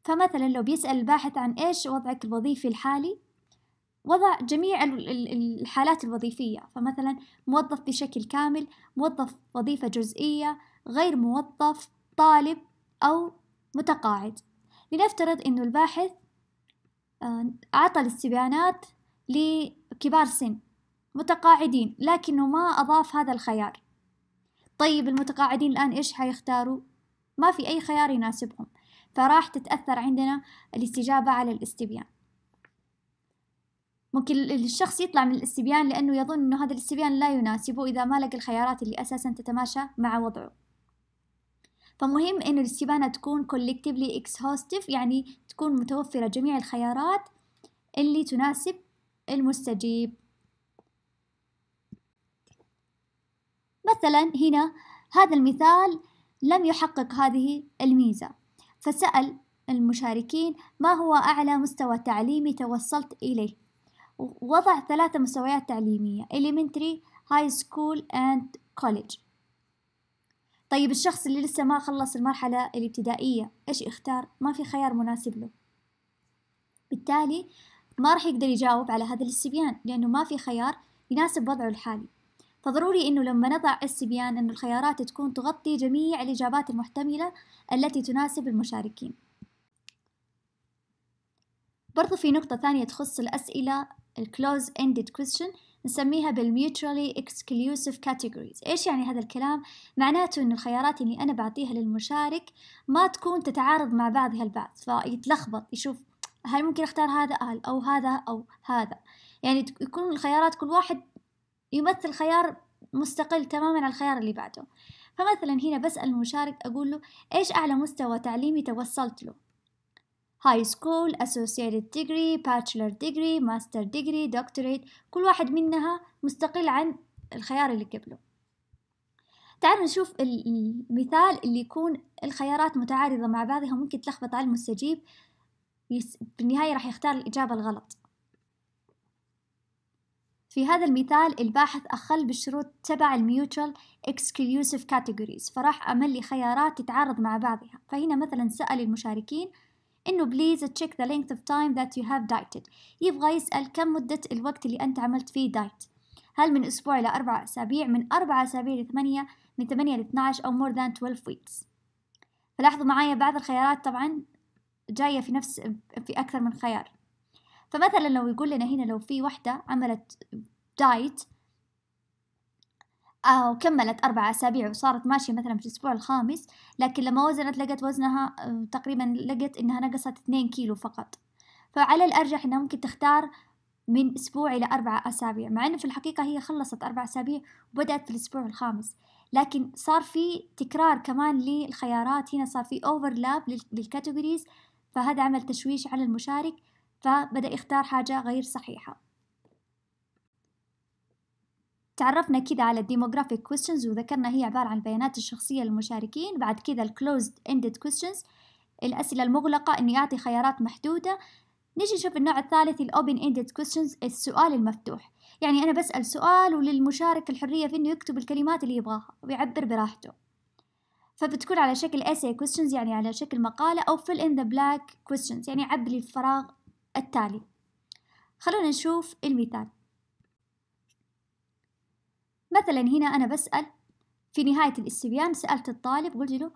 فمثلا لو بيسأل الباحث عن إيش وضعك الوظيفي الحالي وضع جميع الحالات الوظيفية فمثلا موظف بشكل كامل موظف وظيفة جزئية غير موظف طالب أو متقاعد لنفترض أنه الباحث آه، أعطى الاستبيانات لكبار سن متقاعدين لكنه ما أضاف هذا الخيار طيب المتقاعدين الآن إيش حيختاروا؟ ما في أي خيار يناسبهم فراح تتأثر عندنا الاستجابة على الاستبيان ممكن الشخص يطلع من الاستبيان لأنه يظن أنه هذا الاستبيان لا يناسبه إذا ما لقى الخيارات اللي أساسا تتماشى مع وضعه فمهم أنه الاستبانة تكون collectively exhaustive يعني تكون متوفرة جميع الخيارات اللي تناسب المستجيب مثلا هنا هذا المثال لم يحقق هذه الميزة فسأل المشاركين ما هو أعلى مستوى تعليمي توصلت إليه ووضع ثلاثة مستويات تعليمية elementary, high school and college طيب الشخص اللي لسه ما خلص المرحلة الابتدائية إيش يختار؟ ما في خيار مناسب له بالتالي ما راح يقدر يجاوب على هذا الاستبيان لأنه ما في خيار يناسب وضعه الحالي فضروري أنه لما نضع استبيان أن الخيارات تكون تغطي جميع الإجابات المحتملة التي تناسب المشاركين برضو في نقطة ثانية تخص الأسئلة الكلوز ended question نسميها mutually اكسكلوسيف كاتيجوريز ايش يعني هذا الكلام معناته ان الخيارات اللي انا بعطيها للمشارك ما تكون تتعارض مع بعضها البعض فيتلخبط يشوف هل ممكن اختار هذا او هذا او هذا يعني يكون الخيارات كل واحد يمثل خيار مستقل تماما عن الخيار اللي بعده فمثلا هنا بسأل المشارك أقول له إيش أعلى مستوى تعليمي توصلت له هاي سكول اسوسييتد ديجري باتشلر ديجري ماستر ديجري دكتوريت كل واحد منها مستقل عن الخيار اللي قبله تعالوا نشوف المثال اللي يكون الخيارات متعارضة مع بعضها ممكن تلخبط على المستجيب بالنهاية راح يختار الإجابة الغلط في هذا المثال الباحث أخل بالشروط تبع Mutual exclusive categories فراح أملي خيارات تتعارض مع بعضها فهنا مثلا سأل المشاركين إنه بليز تشيك ذا length of time that you have dieted يبغى يسأل كم مدة الوقت اللي أنت عملت فيه دايت هل من أسبوع إلى أربع أسابيع من أربع أسابيع لثمانية من ثمانية لاثناعش أو more than 12 weeks فلاحظوا معايا بعض الخيارات طبعا جاية في نفس في أكثر من خيار فمثلا لو يقول لنا هنا لو في وحدة عملت دايت آه، وكملت أربع أسابيع وصارت ماشية مثلا في الأسبوع الخامس لكن لما وزنت لقت وزنها آه، تقريبا لقت إنها نقصت اثنين كيلو فقط فعلى الأرجح إنها ممكن تختار من أسبوع إلى أربع أسابيع مع إنه في الحقيقة هي خلصت أربع أسابيع وبدأت في الأسبوع الخامس لكن صار في تكرار كمان للخيارات هنا صار في أوفرلاب للكاتيجوريز فهذا عمل تشويش على المشارك فبدأ يختار حاجة غير صحيحة تعرفنا كده على الديموغرافيك كويستشنز وذكرنا هي عبارة عن البيانات الشخصية للمشاركين بعد كده الكلوزد اندد كويستشنز الأسئلة المغلقة إنه يعطي خيارات محدودة نجي نشوف النوع الثالث الأوبن اندد كويستشنز السؤال المفتوح يعني أنا بسأل سؤال وللمشارك الحرية في إنه يكتب الكلمات اللي يبغاها ويعبر براحته فبتكون على شكل essay questions يعني على شكل مقالة أو fill in the blank questions يعني عبر الفراغ التالي خلونا نشوف المثال مثلا هنا أنا بسأل في نهاية الاستبيان سألت الطالب قلت له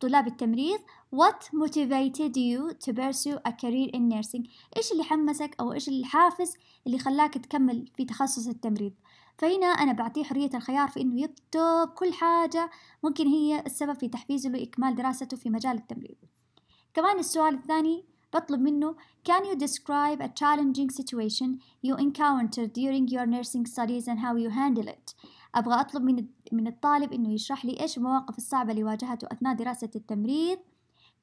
طلاب التمريض what motivated you to pursue a career in nursing إيش اللي حمسك أو إيش الحافز اللي خلاك تكمل في تخصص التمريض فهنا أنا بعطيه حرية الخيار في إنه يكتب كل حاجة ممكن هي السبب في تحفيزه لإكمال دراسته في مجال التمريض كمان السؤال الثاني بطلب منه Can you describe a challenging situation you encountered during your nursing studies and how you handle it أبغى أطلب من من الطالب إنه يشرح لي إيش المواقف الصعبة اللي واجهته أثناء دراسة التمريض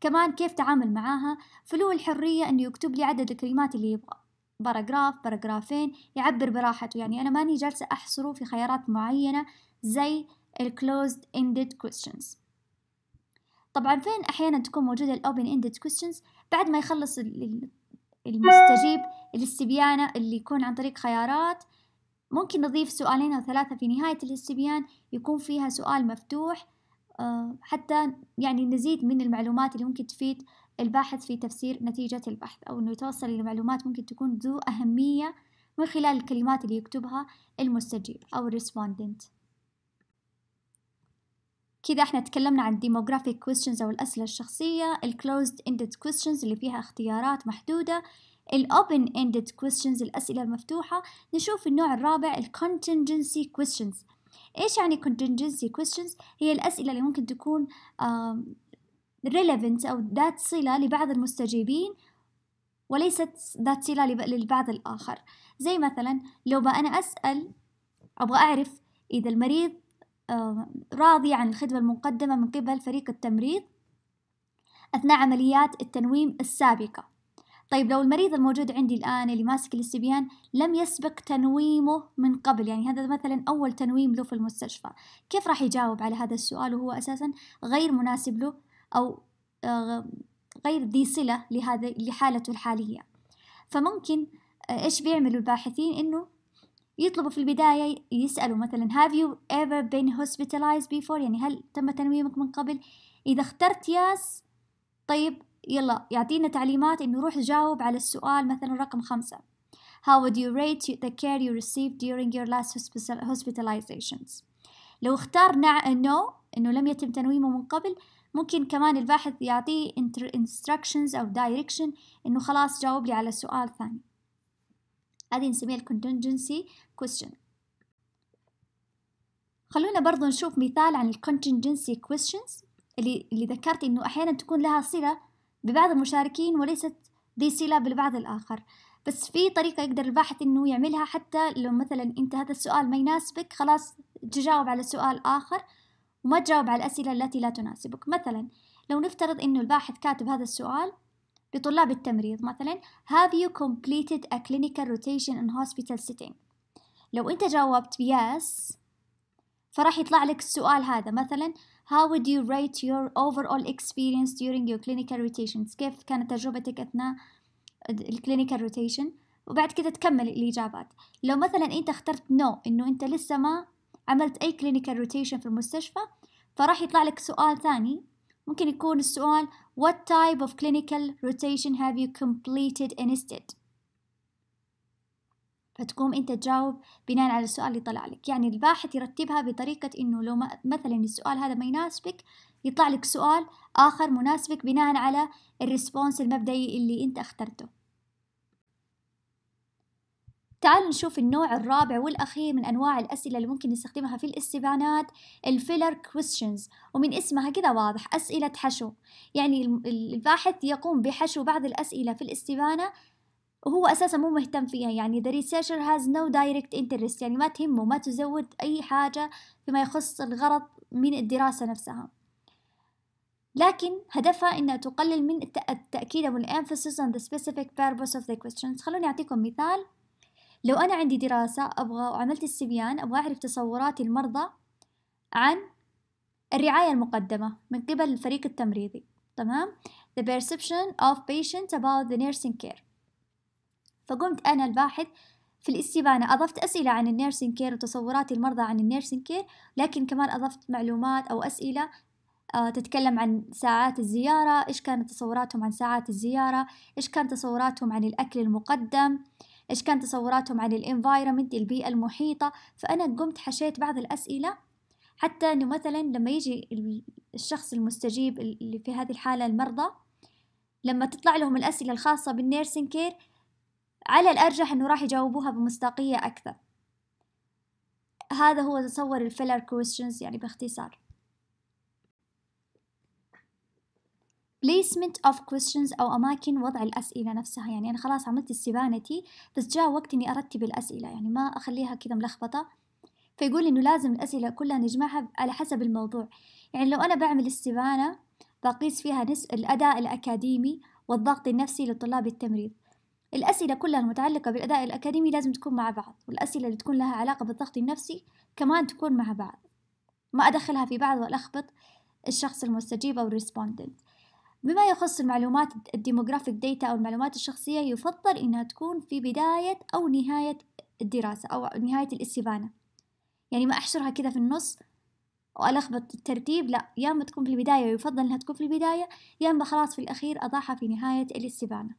كمان كيف تعامل معاها فلو الحرية إنه يكتب لي عدد الكلمات اللي يبغى باراجراف باراجرافين يعبر براحته يعني أنا ماني جالسة أحصره في خيارات معينة زي ال closed ended questions طبعا فين أحيانا تكون موجودة ال open ended questions بعد ما يخلص المستجيب الاستبيانة اللي يكون عن طريق خيارات ممكن نضيف سؤالين أو ثلاثة في نهاية الاستبيان يكون فيها سؤال مفتوح آه، حتى يعني نزيد من المعلومات اللي ممكن تفيد الباحث في تفسير نتيجة البحث أو إنه يتوصل إلى معلومات ممكن تكون ذو أهمية من خلال الكلمات اللي يكتبها المستجيب أو الريسبوندنت كذا احنا تكلمنا عن demographic questions أو الأسئلة الشخصية ال closed ended questions اللي فيها اختيارات محدودة ال open ended questions الأسئلة المفتوحة نشوف النوع الرابع ال contingency questions إيش يعني contingency questions هي الأسئلة اللي ممكن تكون relevant أو ذات صلة لبعض المستجيبين وليست ذات صلة للبعض الآخر زي مثلا لو بقى أنا أسأل أبغى أعرف إذا المريض آه، راضي عن الخدمة المقدمة من قبل فريق التمريض أثناء عمليات التنويم السابقة طيب لو المريض الموجود عندي الآن اللي ماسك الاستبيان لم يسبق تنويمه من قبل يعني هذا مثلا أول تنويم له في المستشفى كيف راح يجاوب على هذا السؤال وهو أساسا غير مناسب له أو آه، غير ذي صلة لهذا لحالته الحالية فممكن آه، إيش بيعملوا الباحثين إنه يطلبوا في البداية يسألوا مثلا have you ever been hospitalized before يعني هل تم تنويمك من قبل إذا اخترت ياس طيب يلا يعطينا تعليمات إنه روح جاوب على السؤال مثلا رقم خمسة How would you rate the care you received during your last hospitalizations لو اختار نع... no إنه لم يتم تنويمه من قبل ممكن كمان الباحث يعطيه instructions أو direction إنه خلاص جاوب لي على سؤال ثاني هذه نسميها contingency question خلونا برضو نشوف مثال عن contingency questions اللي اللي ذكرت انه احيانا تكون لها صله ببعض المشاركين وليست ذي صله بالبعض الاخر بس في طريقة يقدر الباحث إنه يعملها حتى لو مثلا أنت هذا السؤال ما يناسبك خلاص تجاوب على سؤال آخر وما تجاوب على الأسئلة التي لا تناسبك مثلا لو نفترض إنه الباحث كاتب هذا السؤال لطلاب التمريض مثلا Have you completed a clinical rotation in hospital setting لو أنت جاوبت yes فراح يطلع لك السؤال هذا مثلا How would you rate your overall experience during your clinical rotations كيف كانت تجربتك أثناء الكلينيكال روتيشن وبعد كذا تكمل الإجابات لو مثلا أنت اخترت نو no, إنه أنت لسه ما عملت أي كلينيكال روتيشن في المستشفى فراح يطلع لك سؤال ثاني ممكن يكون السؤال What type of clinical rotation have you completed instead؟ فتقوم أنت تجاوب بناء على السؤال اللي طلع لك يعني الباحث يرتبها بطريقة أنه لو مثلا السؤال هذا ما يناسبك يطلع لك سؤال آخر مناسبك بناء على الريسبونس المبدئي اللي أنت اخترته تعالوا نشوف النوع الرابع والأخير من أنواع الأسئلة اللي ممكن نستخدمها في الاستبانات الفيلر questions ومن اسمها كذا واضح أسئلة حشو يعني الباحث يقوم بحشو بعض الأسئلة في الاستبانة وهو أساسا مو مهتم فيها يعني the researcher has no direct interest يعني ما تهمه ما تزود أي حاجة فيما يخص الغرض من الدراسة نفسها لكن هدفها إنها تقلل من التأكيد والemphasis on the specific purpose of the questions خلوني أعطيكم مثال لو أنا عندي دراسة أبغى وعملت استبيان أبغى أعرف تصورات المرضى عن الرعاية المقدمة من قبل الفريق التمريضي تمام the perception of patients about the nursing care فقمت أنا الباحث في الاستبانة أضفت أسئلة عن النيرسين كير وتصورات المرضى عن النيرسين كير لكن كمان أضفت معلومات أو أسئلة آه، تتكلم عن ساعات الزيارة إيش كانت تصوراتهم عن ساعات الزيارة إيش كانت تصوراتهم عن الأكل المقدم إيش كان تصوراتهم عن الانفايرمنت البيئة المحيطة فأنا قمت حشيت بعض الأسئلة حتى أنه مثلا لما يجي الشخص المستجيب اللي في هذه الحالة المرضى لما تطلع لهم الأسئلة الخاصة بالنيرسين كير على الأرجح أنه راح يجاوبوها بمصداقية أكثر هذا هو تصور الفيلر كويستشنز يعني باختصار placement of questions أو أماكن وضع الأسئلة نفسها يعني أنا خلاص عملت استبانتي بس جاء وقت إني أرتب الأسئلة يعني ما أخليها كذا ملخبطة فيقول إنه لازم الأسئلة كلها نجمعها على حسب الموضوع يعني لو أنا بعمل استبانة بقيس فيها نس... الأداء الأكاديمي والضغط النفسي لطلاب التمريض الأسئلة كلها المتعلقة بالأداء الأكاديمي لازم تكون مع بعض والأسئلة اللي تكون لها علاقة بالضغط النفسي كمان تكون مع بعض ما أدخلها في بعض وألخبط الشخص المستجيب أو الريسبوندنت بما يخص المعلومات الديموغرافيك ديتا أو المعلومات الشخصية يفضل إنها تكون في بداية أو نهاية الدراسة أو نهاية الاستبانة يعني ما أحشرها كذا في النص وألخبط الترتيب لا يا ما تكون في البداية ويفضل إنها تكون في البداية يا ما خلاص في الأخير أضعها في نهاية الاستبانة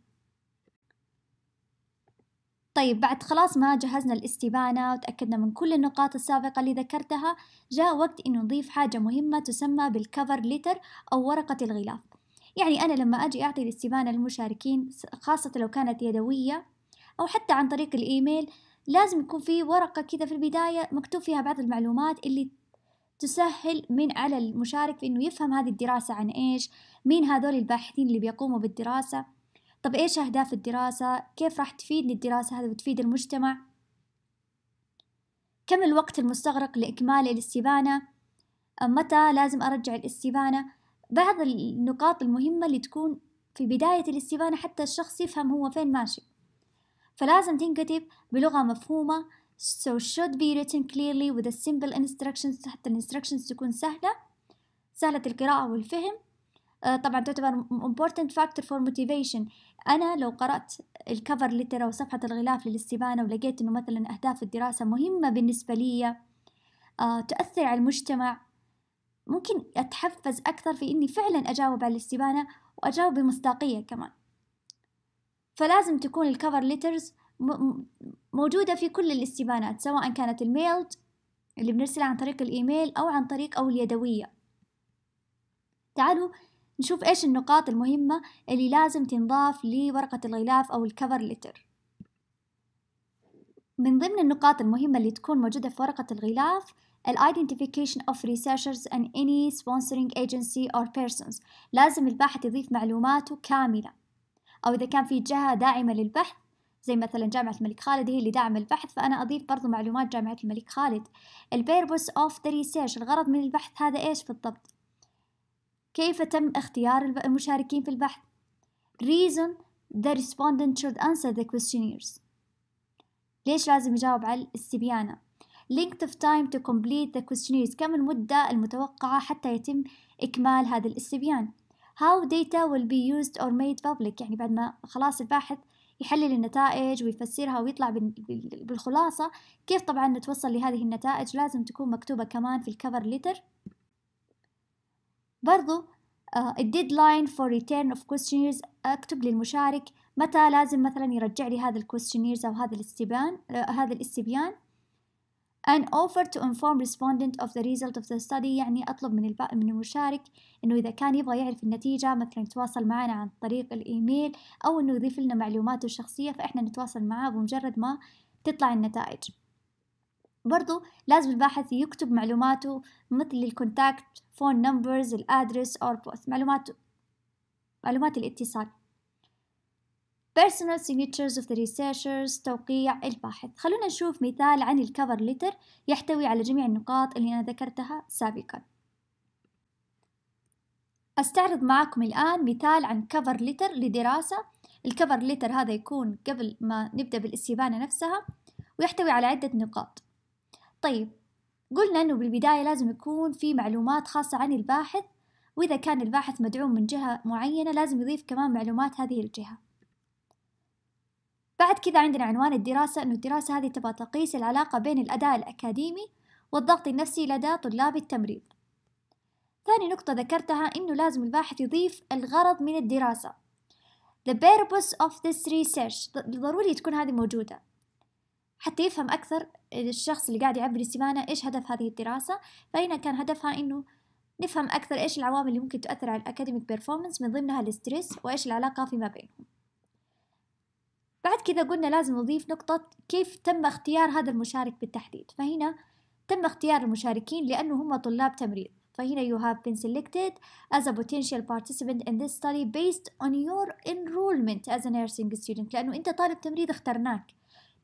طيب بعد خلاص ما جهزنا الاستبانة وتأكدنا من كل النقاط السابقة اللي ذكرتها جاء وقت إنه نضيف حاجة مهمة تسمى بالكفر ليتر أو ورقة الغلاف يعني أنا لما أجي أعطي الاستبانة للمشاركين خاصة لو كانت يدوية أو حتى عن طريق الإيميل لازم يكون في ورقة كذا في البداية مكتوب فيها بعض المعلومات اللي تسهل من على المشارك في إنه يفهم هذه الدراسة عن إيش مين هذول الباحثين اللي بيقوموا بالدراسة طب إيش أهداف الدراسة كيف راح تفيدني الدراسة هذا وتفيد المجتمع كم الوقت المستغرق لإكمال الاستبانة متى لازم أرجع الاستبانة بعض النقاط المهمة اللي تكون في بداية الاستبانة حتى الشخص يفهم هو فين ماشي فلازم تنكتب بلغة مفهومة so should be written clearly with a simple instructions حتى ال instructions تكون سهلة سهلة القراءة والفهم آه، طبعا تعتبر important factor for motivation أنا لو قرأت الكفر أو وصفحة الغلاف للاستبانة ولقيت إنه مثلا أهداف الدراسة مهمة بالنسبة لي آه، تؤثر على المجتمع ممكن أتحفز أكثر في إني فعلا أجاوب على الاستبانة وأجاوب بمصداقية كمان فلازم تكون الكفر ليترز موجودة في كل الاستبانات سواء كانت الميلد اللي بنرسلها عن طريق الإيميل أو عن طريق أو اليدوية تعالوا نشوف إيش النقاط المهمة اللي لازم تنضاف لورقة الغلاف أو الكفر ليتر من ضمن النقاط المهمة اللي تكون موجودة في ورقة الغلاف identification of researchers and any sponsoring agency or persons لازم الباحث يضيف معلوماته كاملة أو إذا كان في جهة داعمة للبحث زي مثلا جامعة الملك خالد هي اللي دعم البحث فأنا أضيف برضو معلومات جامعة الملك خالد البيربوس of the research الغرض من البحث هذا إيش بالضبط كيف تم اختيار المشاركين في البحث reason the respondent should answer the questionnaires ليش لازم يجاوب على الاستبيانة length of time to complete the questionnaires كم المدة المتوقعة حتى يتم إكمال هذا الاستبيان how data will be used or made public يعني بعد ما خلاص الباحث يحلل النتائج ويفسرها ويطلع بالخلاصة كيف طبعا نتوصل لهذه النتائج لازم تكون مكتوبة كمان في الكفر ليتر برضو آه، deadline for return of questionnaires اكتب للمشارك متى لازم مثلا يرجع لي هذا الكويستشنيرز او هذا الاستبيان آه، هذا الاستبيان an offer to inform respondent of the result of the study يعني أطلب من الب... من المشارك إنه إذا كان يبغى يعرف النتيجة مثلا يتواصل معنا عن طريق الإيميل أو إنه يضيف لنا معلوماته الشخصية فإحنا نتواصل معاه بمجرد ما تطلع النتائج برضو لازم الباحث يكتب معلوماته مثل الكونتاكت فون نمبرز الادرس أو معلومات معلومات الاتصال personal signatures of the researchers توقيع الباحث خلونا نشوف مثال عن الكفر لتر يحتوي على جميع النقاط اللي أنا ذكرتها سابقا أستعرض معكم الآن مثال عن كفر لتر لدراسة الكفر لتر هذا يكون قبل ما نبدأ بالاستبانة نفسها ويحتوي على عدة نقاط طيب قلنا أنه بالبداية لازم يكون في معلومات خاصة عن الباحث وإذا كان الباحث مدعوم من جهة معينة لازم يضيف كمان معلومات هذه الجهة بعد كذا عندنا عنوان الدراسة أنه الدراسة هذه تبغى تقيس العلاقة بين الأداء الأكاديمي والضغط النفسي لدى طلاب التمريض ثاني نقطة ذكرتها أنه لازم الباحث يضيف الغرض من الدراسة The purpose of this research ضروري تكون هذه موجودة حتى يفهم أكثر الشخص اللي قاعد يعبر السمانة إيش هدف هذه الدراسة فهنا كان هدفها أنه نفهم أكثر إيش العوامل اللي ممكن تؤثر على الأكاديميك بيرفورمنس من ضمنها الستريس وإيش العلاقة فيما بينهم بعد كذا قلنا لازم نضيف نقطة كيف تم اختيار هذا المشارك بالتحديد فهنا تم اختيار المشاركين لأنه هم طلاب تمريض فهنا you have been selected as a potential participant in this study based on your enrollment as a nursing student لأنه أنت طالب تمريض اخترناك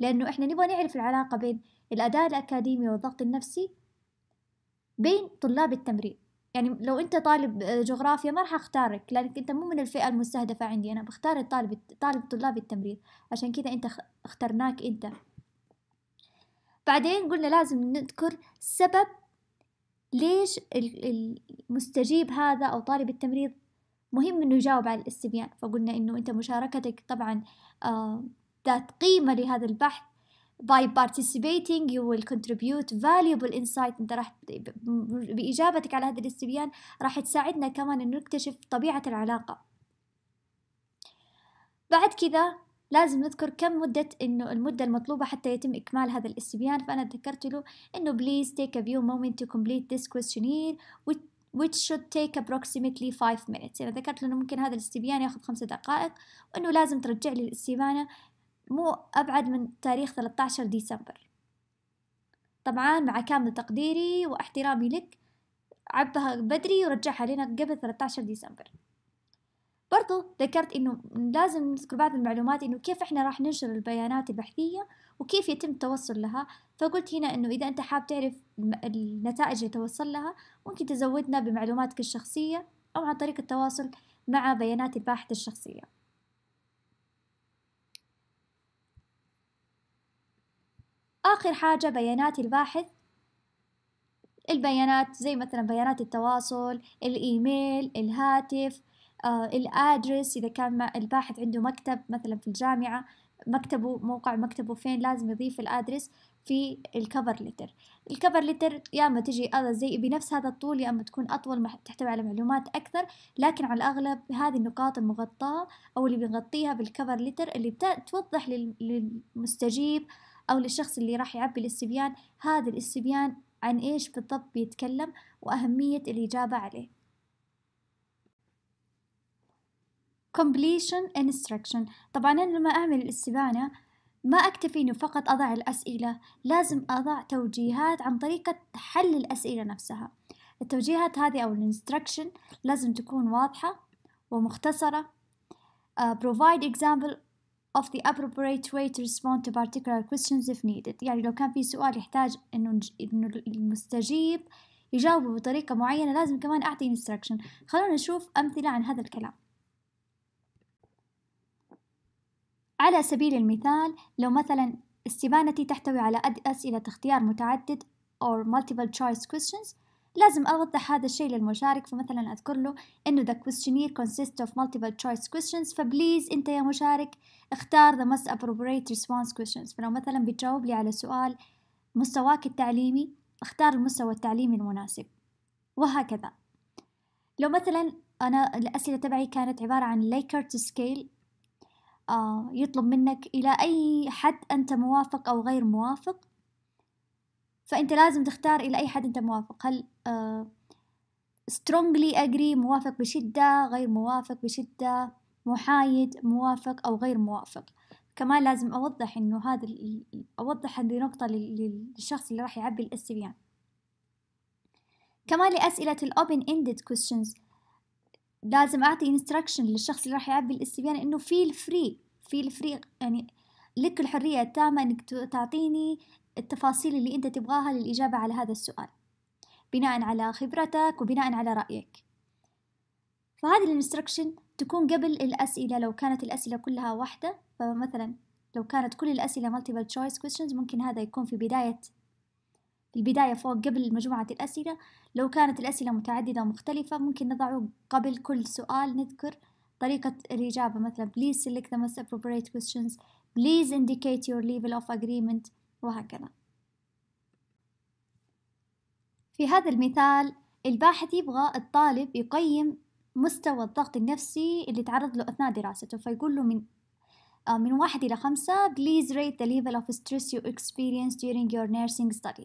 لأنه إحنا نبغى نعرف العلاقة بين الأداء الأكاديمي والضغط النفسي بين طلاب التمريض يعني لو انت طالب آه، جغرافيا ما راح اختارك لانك انت مو من الفئه المستهدفه عندي انا بختار الطالب طالب طلاب التمريض عشان كذا انت اخترناك انت بعدين قلنا لازم نذكر سبب ليش المستجيب هذا او طالب التمريض مهم انه يجاوب على الاستبيان فقلنا انه انت مشاركتك طبعا آه، ذات قيمة لهذا البحث By participating you will contribute valuable insight انت راح باجابتك على هذا الاستبيان راح تساعدنا كمان انه نكتشف طبيعة العلاقة بعد كذا لازم نذكر كم مدة إنه المدة المطلوبة حتى يتم إكمال هذا الاستبيان فأنا ذكرت له إنه please take a few moment to complete this questionnaire which should take approximately 5 minutes يعني ذكرت له إنه ممكن هذا الاستبيان ياخذ خمسة دقائق وإنه لازم ترجع لي الاستبانة مو أبعد من تاريخ 13 ديسمبر طبعا مع كامل تقديري واحترامي لك عبها بدري ورجعها لنا قبل 13 ديسمبر برضو ذكرت انه لازم نذكر بعض المعلومات انه كيف احنا راح ننشر البيانات البحثية وكيف يتم التوصل لها فقلت هنا انه اذا انت حاب تعرف النتائج اللي توصل لها ممكن تزودنا بمعلوماتك الشخصية او عن طريق التواصل مع بيانات الباحث الشخصية آخر حاجة بيانات الباحث البيانات زي مثلا بيانات التواصل الإيميل الهاتف آه الأدرس إذا كان الباحث عنده مكتب مثلا في الجامعة مكتبه موقع مكتبه فين لازم يضيف الأدرس في الكفر لتر الكفر لتر يا اما تجي زي بنفس هذا الطول يا اما تكون اطول تحتوي على معلومات اكثر لكن على الاغلب هذه النقاط المغطاه او اللي بنغطيها بالكفر لتر اللي توضح للمستجيب أو للشخص اللي راح يعبي الاستبيان هذا الاستبيان عن إيش بالضبط بيتكلم وأهمية الإجابة عليه completion instruction طبعا أنا لما أعمل الاستبانة ما أكتفي إنه فقط أضع الأسئلة لازم أضع توجيهات عن طريقة حل الأسئلة نفسها التوجيهات هذه أو الانستركشن لازم تكون واضحة ومختصرة uh, provide example of the appropriate way to respond to particular questions if needed يعني لو كان في سؤال يحتاج انه انه المستجيب يجاوبه بطريقة معينة لازم كمان اعطي instruction خلونا نشوف امثلة عن هذا الكلام على سبيل المثال لو مثلا استبانتي تحتوي على أسئلة اختيار متعدد or multiple choice questions لازم أوضح هذا الشيء للمشارك فمثلا أذكر له إنه the questionnaire consists of multiple choice questions فبليز أنت يا مشارك اختار the most appropriate response questions فلو مثلا بتجاوب لي على سؤال مستواك التعليمي اختار المستوى التعليمي المناسب وهكذا لو مثلا أنا الأسئلة تبعي كانت عبارة عن ليكرت سكيل آه يطلب منك إلى أي حد أنت موافق أو غير موافق فأنت لازم تختار إلى أي حد أنت موافق هل uh, آه، اجري موافق بشدة غير موافق بشدة محايد موافق أو غير موافق كمان لازم أوضح إنه هذا أوضح هذه النقطة للشخص اللي راح يعبي الاستبيان كمان لأسئلة الأوبن إندد كويشنز questions لازم أعطي instruction للشخص اللي راح يعبي الاستبيان يعني إنه feel free feel free يعني لك الحرية التامة إنك تعطيني التفاصيل اللي أنت تبغاها للإجابة على هذا السؤال بناء على خبرتك وبناء على رأيك فهذه الانستركشن تكون قبل الأسئلة لو كانت الأسئلة كلها واحدة فمثلا لو كانت كل الأسئلة multiple choice questions ممكن هذا يكون في بداية في البداية فوق قبل مجموعة الأسئلة لو كانت الأسئلة متعددة ومختلفة ممكن نضعه قبل كل سؤال نذكر طريقة الإجابة مثلا please select the most appropriate questions please indicate your level of agreement وهكذا في هذا المثال الباحث يبغى الطالب يقيم مستوى الضغط النفسي اللي تعرض له أثناء دراسته فيقول له من آه، من واحد إلى خمسة please rate the level of stress you experience during your nursing study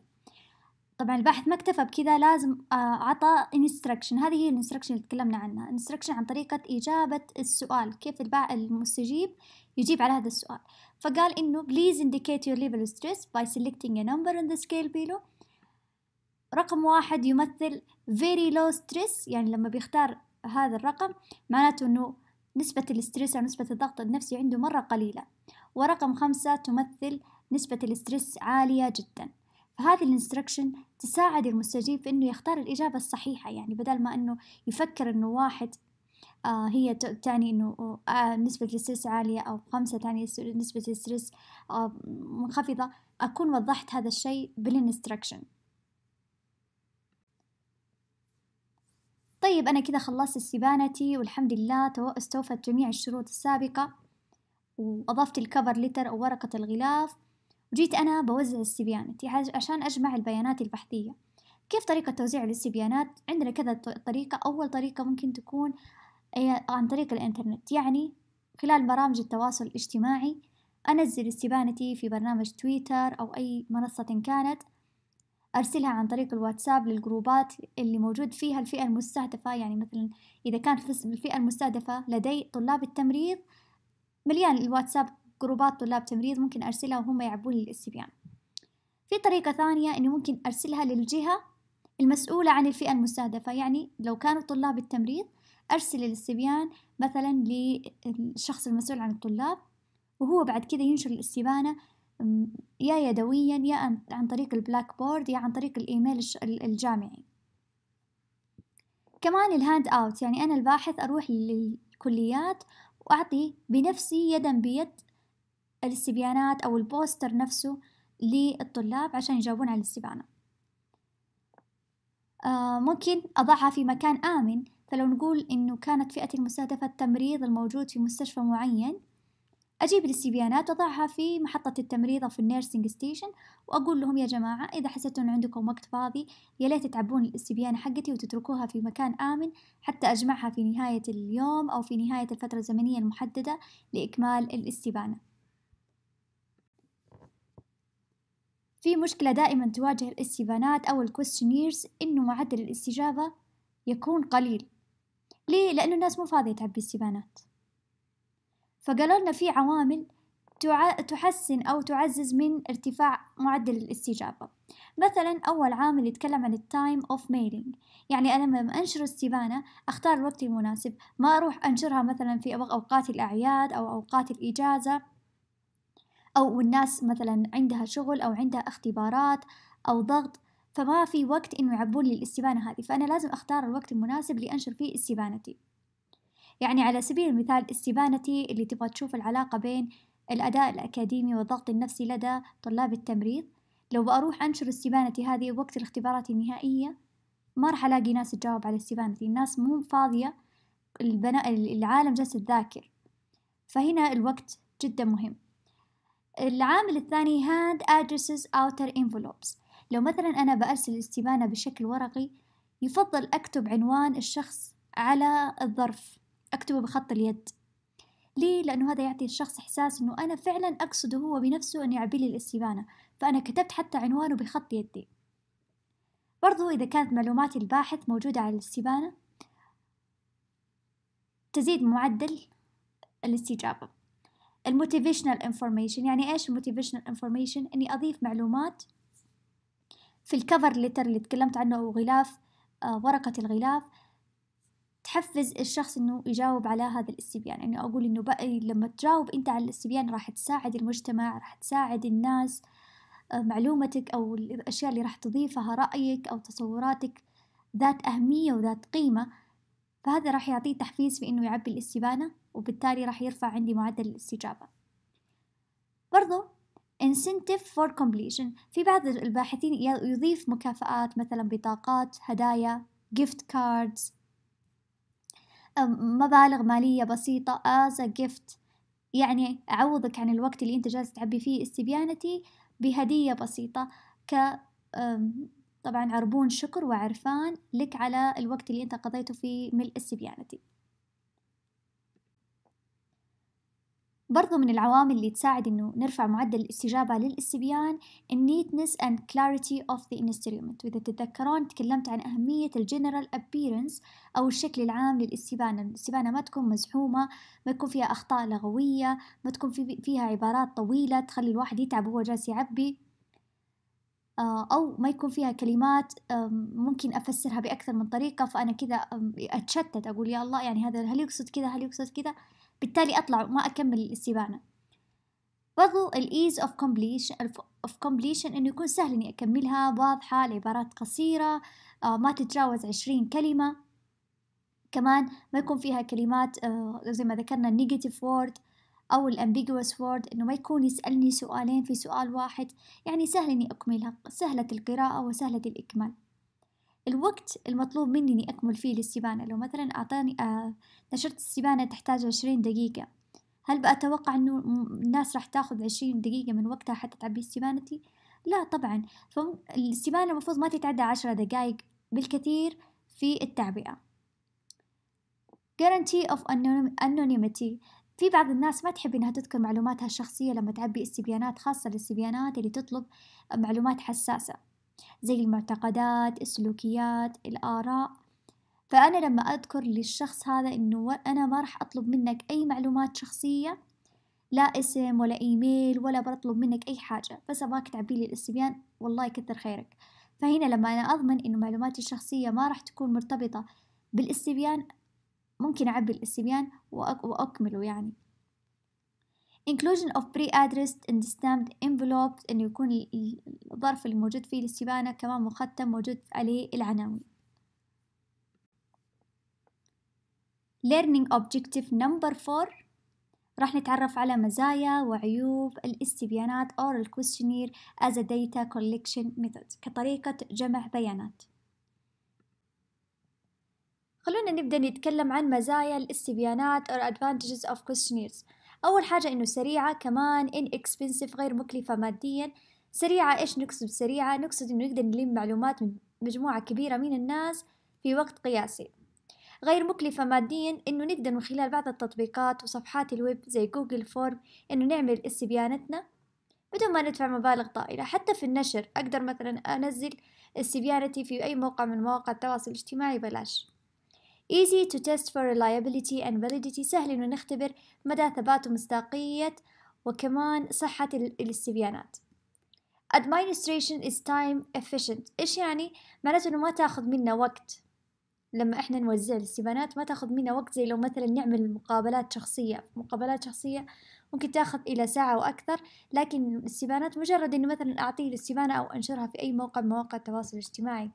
طبعا الباحث ما اكتفى بكذا لازم آه، عطى instruction هذه هي الانستركشن اللي تكلمنا عنها instruction عن طريقة إجابة السؤال كيف الباع المستجيب يجيب على هذا السؤال فقال إنه please indicate your level of stress by selecting a number on the scale below رقم واحد يمثل very low stress يعني لما بيختار هذا الرقم معناته إنه نسبة الاسترس أو نسبة الضغط النفسي عنده مرة قليلة ورقم خمسة تمثل نسبة الاسترس عالية جدا فهذه الانستركشن تساعد المستجيب في انه يختار الاجابه الصحيحه يعني بدل ما انه يفكر انه واحد آه، هي تعني انه آه، نسبة الاسترس عالية او خمسة تعني نسبة الاسترس آه، منخفضة اكون وضحت هذا الشيء بالانستركشن طيب أنا كذا خلصت استبانتي والحمد لله استوفت جميع الشروط السابقة وأضفت الكفر لتر أو ورقة الغلاف وجيت أنا بوزع استبيانتي عشان أجمع البيانات البحثية كيف طريقة توزيع الاستبيانات؟ عندنا كذا طريقة أول طريقة ممكن تكون عن طريق الإنترنت يعني خلال برامج التواصل الاجتماعي أنزل استبانتي في برنامج تويتر أو أي منصة كانت أرسلها عن طريق الواتساب للجروبات اللي موجود فيها الفئة المستهدفة يعني مثلا إذا كانت الفئة المستهدفة لدي طلاب التمريض مليان الواتساب جروبات طلاب تمريض ممكن أرسلها وهم يعبون الاستبيان في طريقة ثانية أني ممكن أرسلها للجهة المسؤولة عن الفئة المستهدفة يعني لو كانوا طلاب التمريض أرسل الاستبيان مثلا للشخص المسؤول عن الطلاب وهو بعد كده ينشر الاستبانة يا يدويا يا عن طريق البلاك بورد يا عن طريق الإيميل الجامعي كمان الهاند أوت يعني أنا الباحث أروح للكليات وأعطي بنفسي يدا بيد الاستبيانات أو البوستر نفسه للطلاب عشان يجاوبون على الاستبانة ممكن أضعها في مكان آمن فلو نقول إنه كانت فئة المستهدفة التمريض الموجود في مستشفى معين أجيب الاستبيانات وأضعها في محطة التمريض أو في النيرسينج ستيشن وأقول لهم يا جماعة إذا حسيتوا إن عندكم وقت فاضي يا ليت تعبون الاستبيانة حقتي وتتركوها في مكان آمن حتى أجمعها في نهاية اليوم أو في نهاية الفترة الزمنية المحددة لإكمال الاستبانة في مشكلة دائما تواجه الاستبانات أو الكويستشنيرز إنه معدل الاستجابة يكون قليل ليه؟ لأنه الناس مو فاضية تعبي استبانات فقالوا لنا في عوامل تحسن أو تعزز من ارتفاع معدل الاستجابة مثلا أول عامل يتكلم عن التايم أوف ميلينج يعني أنا لما أنشر استبانة أختار الوقت المناسب ما أروح أنشرها مثلا في أوقات الأعياد أو أوقات الإجازة أو الناس مثلا عندها شغل أو عندها اختبارات أو ضغط فما في وقت إنه يعبون لي الاستبانة هذه فأنا لازم أختار الوقت المناسب اللي أنشر فيه استبانتي يعني على سبيل المثال استبانتي اللي تبغى تشوف العلاقة بين الأداء الأكاديمي والضغط النفسي لدى طلاب التمريض لو بأروح أنشر استبانتي هذه وقت الاختبارات النهائية ما راح ألاقي ناس تجاوب على استبانتي الناس مو فاضية البناء العالم جالس تذاكر فهنا الوقت جدا مهم العامل الثاني هاند addresses outer envelopes لو مثلا أنا بأرسل استبانة بشكل ورقي يفضل أكتب عنوان الشخص على الظرف أكتبه بخط اليد ليه؟ لأنه هذا يعطي الشخص إحساس أنه أنا فعلا أقصده هو بنفسه أن يعبي لي الاستبانة فأنا كتبت حتى عنوانه بخط يدي برضو إذا كانت معلومات الباحث موجودة على الاستبانة تزيد معدل الاستجابة الموتيفيشنال انفورميشن يعني ايش الموتيفيشنال انفورميشن اني اضيف معلومات في الكفر لتر اللي تكلمت عنه أو غلاف آه، ورقة الغلاف تحفز الشخص انه يجاوب على هذا الاستبيان يعني اقول انه بقى لما تجاوب انت على الاستبيان راح تساعد المجتمع راح تساعد الناس آه، معلومتك او الاشياء اللي راح تضيفها رايك او تصوراتك ذات اهميه وذات قيمه فهذا راح يعطيه تحفيز في انه يعبي الاستبانه وبالتالي راح يرفع عندي معدل الاستجابه برضو incentive for completion في بعض الباحثين يضيف مكافآت مثلا بطاقات هدايا gift cards مبالغ مالية بسيطة as a gift يعني أعوضك عن الوقت اللي أنت جالس تعبي فيه استبيانتي بهدية بسيطة ك طبعا عربون شكر وعرفان لك على الوقت اللي أنت قضيته في ملء استبيانتي برضو من العوامل اللي تساعد إنه نرفع معدل الاستجابة للاستبيان النيتنس and clarity of the instrument وإذا تتذكرون تكلمت عن أهمية الجنرال appearance أو الشكل العام للاستبانة الاستبانة ما تكون مزحومة ما تكون فيها أخطاء لغوية ما تكون في فيها عبارات طويلة تخلي الواحد يتعب وهو جالس يعبي آه، أو ما يكون فيها كلمات ممكن أفسرها بأكثر من طريقة فأنا كذا أتشتت أقول يا الله يعني هذا هل يقصد كذا هل يقصد كذا بالتالي أطلع وما أكمل الاستبانة برضو الإيز أوف completion أوف completion إنه يكون سهل إني أكملها واضحة العبارات قصيرة آه، ما تتجاوز عشرين كلمة كمان ما يكون فيها كلمات آه، زي ما ذكرنا النيجاتيف وورد أو الأمبيجوس وورد إنه ما يكون يسألني سؤالين في سؤال واحد يعني سهل إني أكملها سهلة القراءة وسهلة الإكمال الوقت المطلوب مني إني أكمل فيه للسبانة لو مثلا أعطاني آه، نشرت السبانة تحتاج عشرين دقيقة هل بأتوقع أنه الناس راح تاخذ عشرين دقيقة من وقتها حتى تعبي استبانتي؟ لا طبعا فالاستبانة المفروض ما تتعدى عشرة دقايق بالكثير في التعبئة guarantee of anonymity في بعض الناس ما تحب إنها تذكر معلوماتها الشخصية لما تعبي استبيانات خاصة للسبيانات اللي تطلب معلومات حساسة زي المعتقدات السلوكيات الآراء فأنا لما أذكر للشخص هذا إنه أنا ما راح أطلب منك أي معلومات شخصية لا اسم ولا إيميل ولا بطلب منك أي حاجة بس أبغاك تعبي لي الاستبيان والله يكثر خيرك فهنا لما أنا أضمن إنه معلوماتي الشخصية ما راح تكون مرتبطة بالاستبيان ممكن أعبي الاستبيان وأكمله يعني inclusion of pre-addressed and stamped envelopes إنه يكون الظرف اللي موجود فيه الاستبانة كمان مختم موجود عليه العناوين learning objective number four راح نتعرف على مزايا وعيوب الاستبيانات or the questionnaire as a data collection method كطريقة جمع بيانات خلونا نبدأ نتكلم عن مزايا الاستبيانات or advantages of questionnaires أول حاجة إنه سريعة كمان inexpensive غير مكلفة ماديا سريعة إيش نقصد بسريعة نقصد إنه نقدر نلم معلومات من مجموعة كبيرة من الناس في وقت قياسي غير مكلفة ماديا إنه نقدر من خلال بعض التطبيقات وصفحات الويب زي جوجل فورم إنه نعمل استبياناتنا بدون ما ندفع مبالغ طائلة حتى في النشر أقدر مثلا أنزل استبيانتي في أي موقع من مواقع التواصل الاجتماعي بلاش easy to test for reliability and validity سهل إنه نختبر مدى ثبات ومصداقية وكمان صحة الاستبيانات administration is time efficient إيش يعني؟ معناته إنه ما تاخذ منا وقت لما إحنا نوزع الاستبيانات ما تاخذ منا وقت زي لو مثلا نعمل مقابلات شخصية مقابلات شخصية ممكن تاخذ إلى ساعة وأكثر لكن الاستبيانات مجرد إنه مثلا أعطيه الاستبانة أو أنشرها في أي موقع من مواقع التواصل الاجتماعي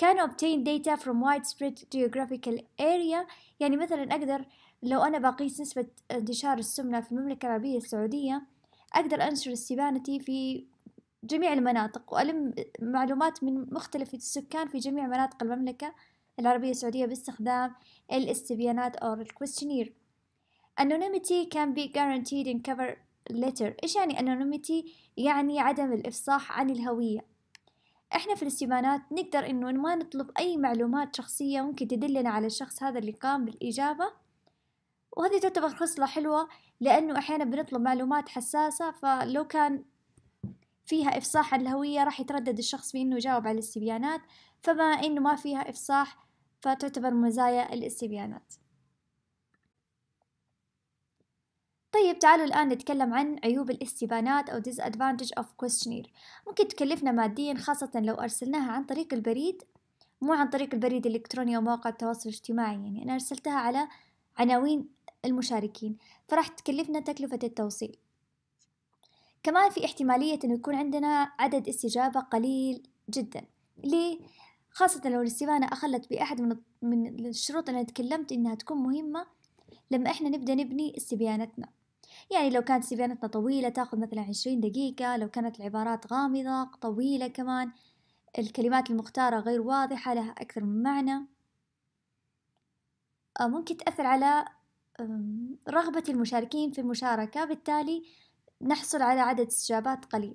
can obtain data from widespread geographical area يعني مثلا أقدر لو أنا بقيس نسبة انتشار السمنة في المملكة العربية السعودية أقدر أنشر استبانتي في جميع المناطق وألم معلومات من مختلف السكان في جميع مناطق المملكة العربية السعودية باستخدام الاستبيانات أو الكويستشنير Anonymity can be guaranteed in cover letter إيش يعني anonymity؟ يعني عدم الإفصاح عن الهوية احنا في الاستبانات نقدر انه ما نطلب اي معلومات شخصية ممكن تدلنا على الشخص هذا اللي قام بالاجابة وهذه تعتبر خصلة حلوة لانه احيانا بنطلب معلومات حساسة فلو كان فيها افصاح عن الهوية راح يتردد الشخص في انه يجاوب على الاستبيانات فما انه ما فيها افصاح فتعتبر مزايا الاستبيانات طيب تعالوا الآن نتكلم عن عيوب الاستبانات أو disadvantage of questionnaire ممكن تكلفنا ماديا خاصة لو أرسلناها عن طريق البريد مو عن طريق البريد الإلكتروني أو مواقع التواصل الاجتماعي يعني أنا أرسلتها على عناوين المشاركين فراح تكلفنا تكلفة التوصيل كمان في احتمالية أنه يكون عندنا عدد استجابة قليل جدا ليه؟ خاصة لو الاستبانة أخلت بأحد من من الشروط اللي أنا تكلمت إنها تكون مهمة لما إحنا نبدأ نبني استبياناتنا يعني لو كانت استبياناتنا طويلة تاخذ مثلا عشرين دقيقة لو كانت العبارات غامضة طويلة كمان الكلمات المختارة غير واضحة لها أكثر من معنى آه، ممكن تأثر على رغبة المشاركين في المشاركة بالتالي نحصل على عدد استجابات قليل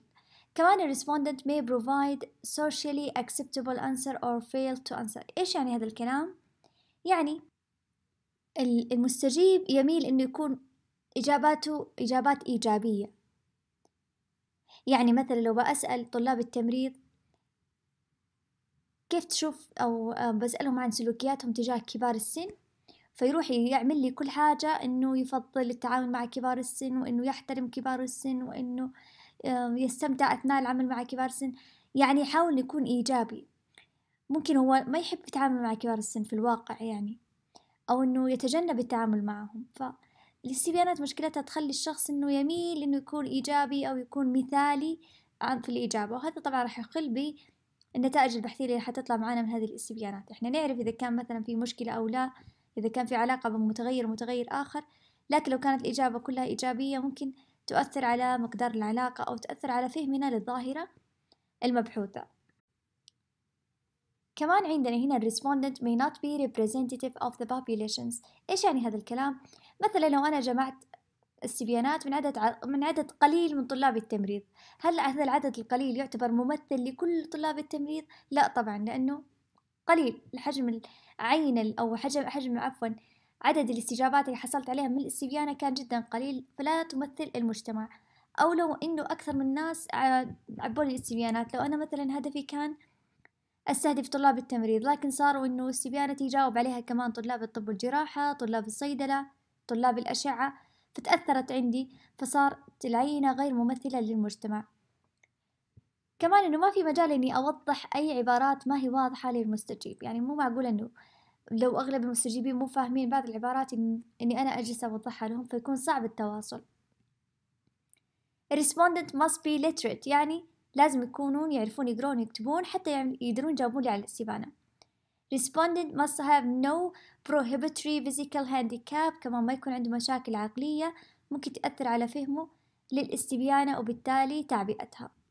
كمان ال respondent may provide socially acceptable answer or fail to answer إيش يعني هذا الكلام؟ يعني المستجيب يميل أنه يكون إجاباته إجابات إيجابية يعني مثلا لو بسأل طلاب التمريض كيف تشوف أو بسألهم عن سلوكياتهم تجاه كبار السن فيروح يعمل لي كل حاجة إنه يفضل التعامل مع كبار السن وإنه يحترم كبار السن وإنه يستمتع أثناء العمل مع كبار السن يعني يحاول يكون إيجابي ممكن هو ما يحب يتعامل مع كبار السن في الواقع يعني أو إنه يتجنب التعامل معهم ف الاستبيانات مشكلتها تخلي الشخص انه يميل انه يكون ايجابي او يكون مثالي في الاجابه وهذا طبعا راح يقل بالنتائج البحثيه اللي حتطلع معانا من هذه الاستبيانات احنا نعرف اذا كان مثلا في مشكله او لا اذا كان في علاقه بين متغير ومتغير اخر لكن لو كانت الاجابه كلها ايجابيه ممكن تؤثر على مقدار العلاقه او تؤثر على فهمنا للظاهره المبحوثه كمان عندنا هنا الريسبوندنت may not be representative of the populations إيش يعني هذا الكلام؟ مثلا لو أنا جمعت استبيانات من عدد ع... من عدد قليل من طلاب التمريض هل هذا العدد القليل يعتبر ممثل لكل طلاب التمريض لا طبعا لأنه قليل الحجم العين أو حجم حجم عفوا عدد الاستجابات اللي حصلت عليها من الاستبيانة كان جدا قليل فلا تمثل المجتمع أو لو إنه أكثر من الناس عبوا لي استبيانات لو أنا مثلا هدفي كان استهدف طلاب التمريض لكن صاروا إنه استبيانتي يجاوب عليها كمان طلاب الطب والجراحة طلاب الصيدلة طلاب الأشعة فتأثرت عندي فصارت العينة غير ممثلة للمجتمع كمان إنه ما في مجال إني أوضح أي عبارات ما هي واضحة للمستجيب يعني مو معقول إنه لو أغلب المستجيبين مو فاهمين بعض العبارات إني أنا أجلس أوضحها لهم فيكون صعب التواصل respondent must be literate يعني لازم يكونون يعرفون يقرون يكتبون حتى يقدرون يجاوبون لي على الاستبانة respondent must have no prohibitory physical handicap كمان ما يكون عنده مشاكل عقلية ممكن تأثر على فهمه للاستبيانة وبالتالي تعبئتها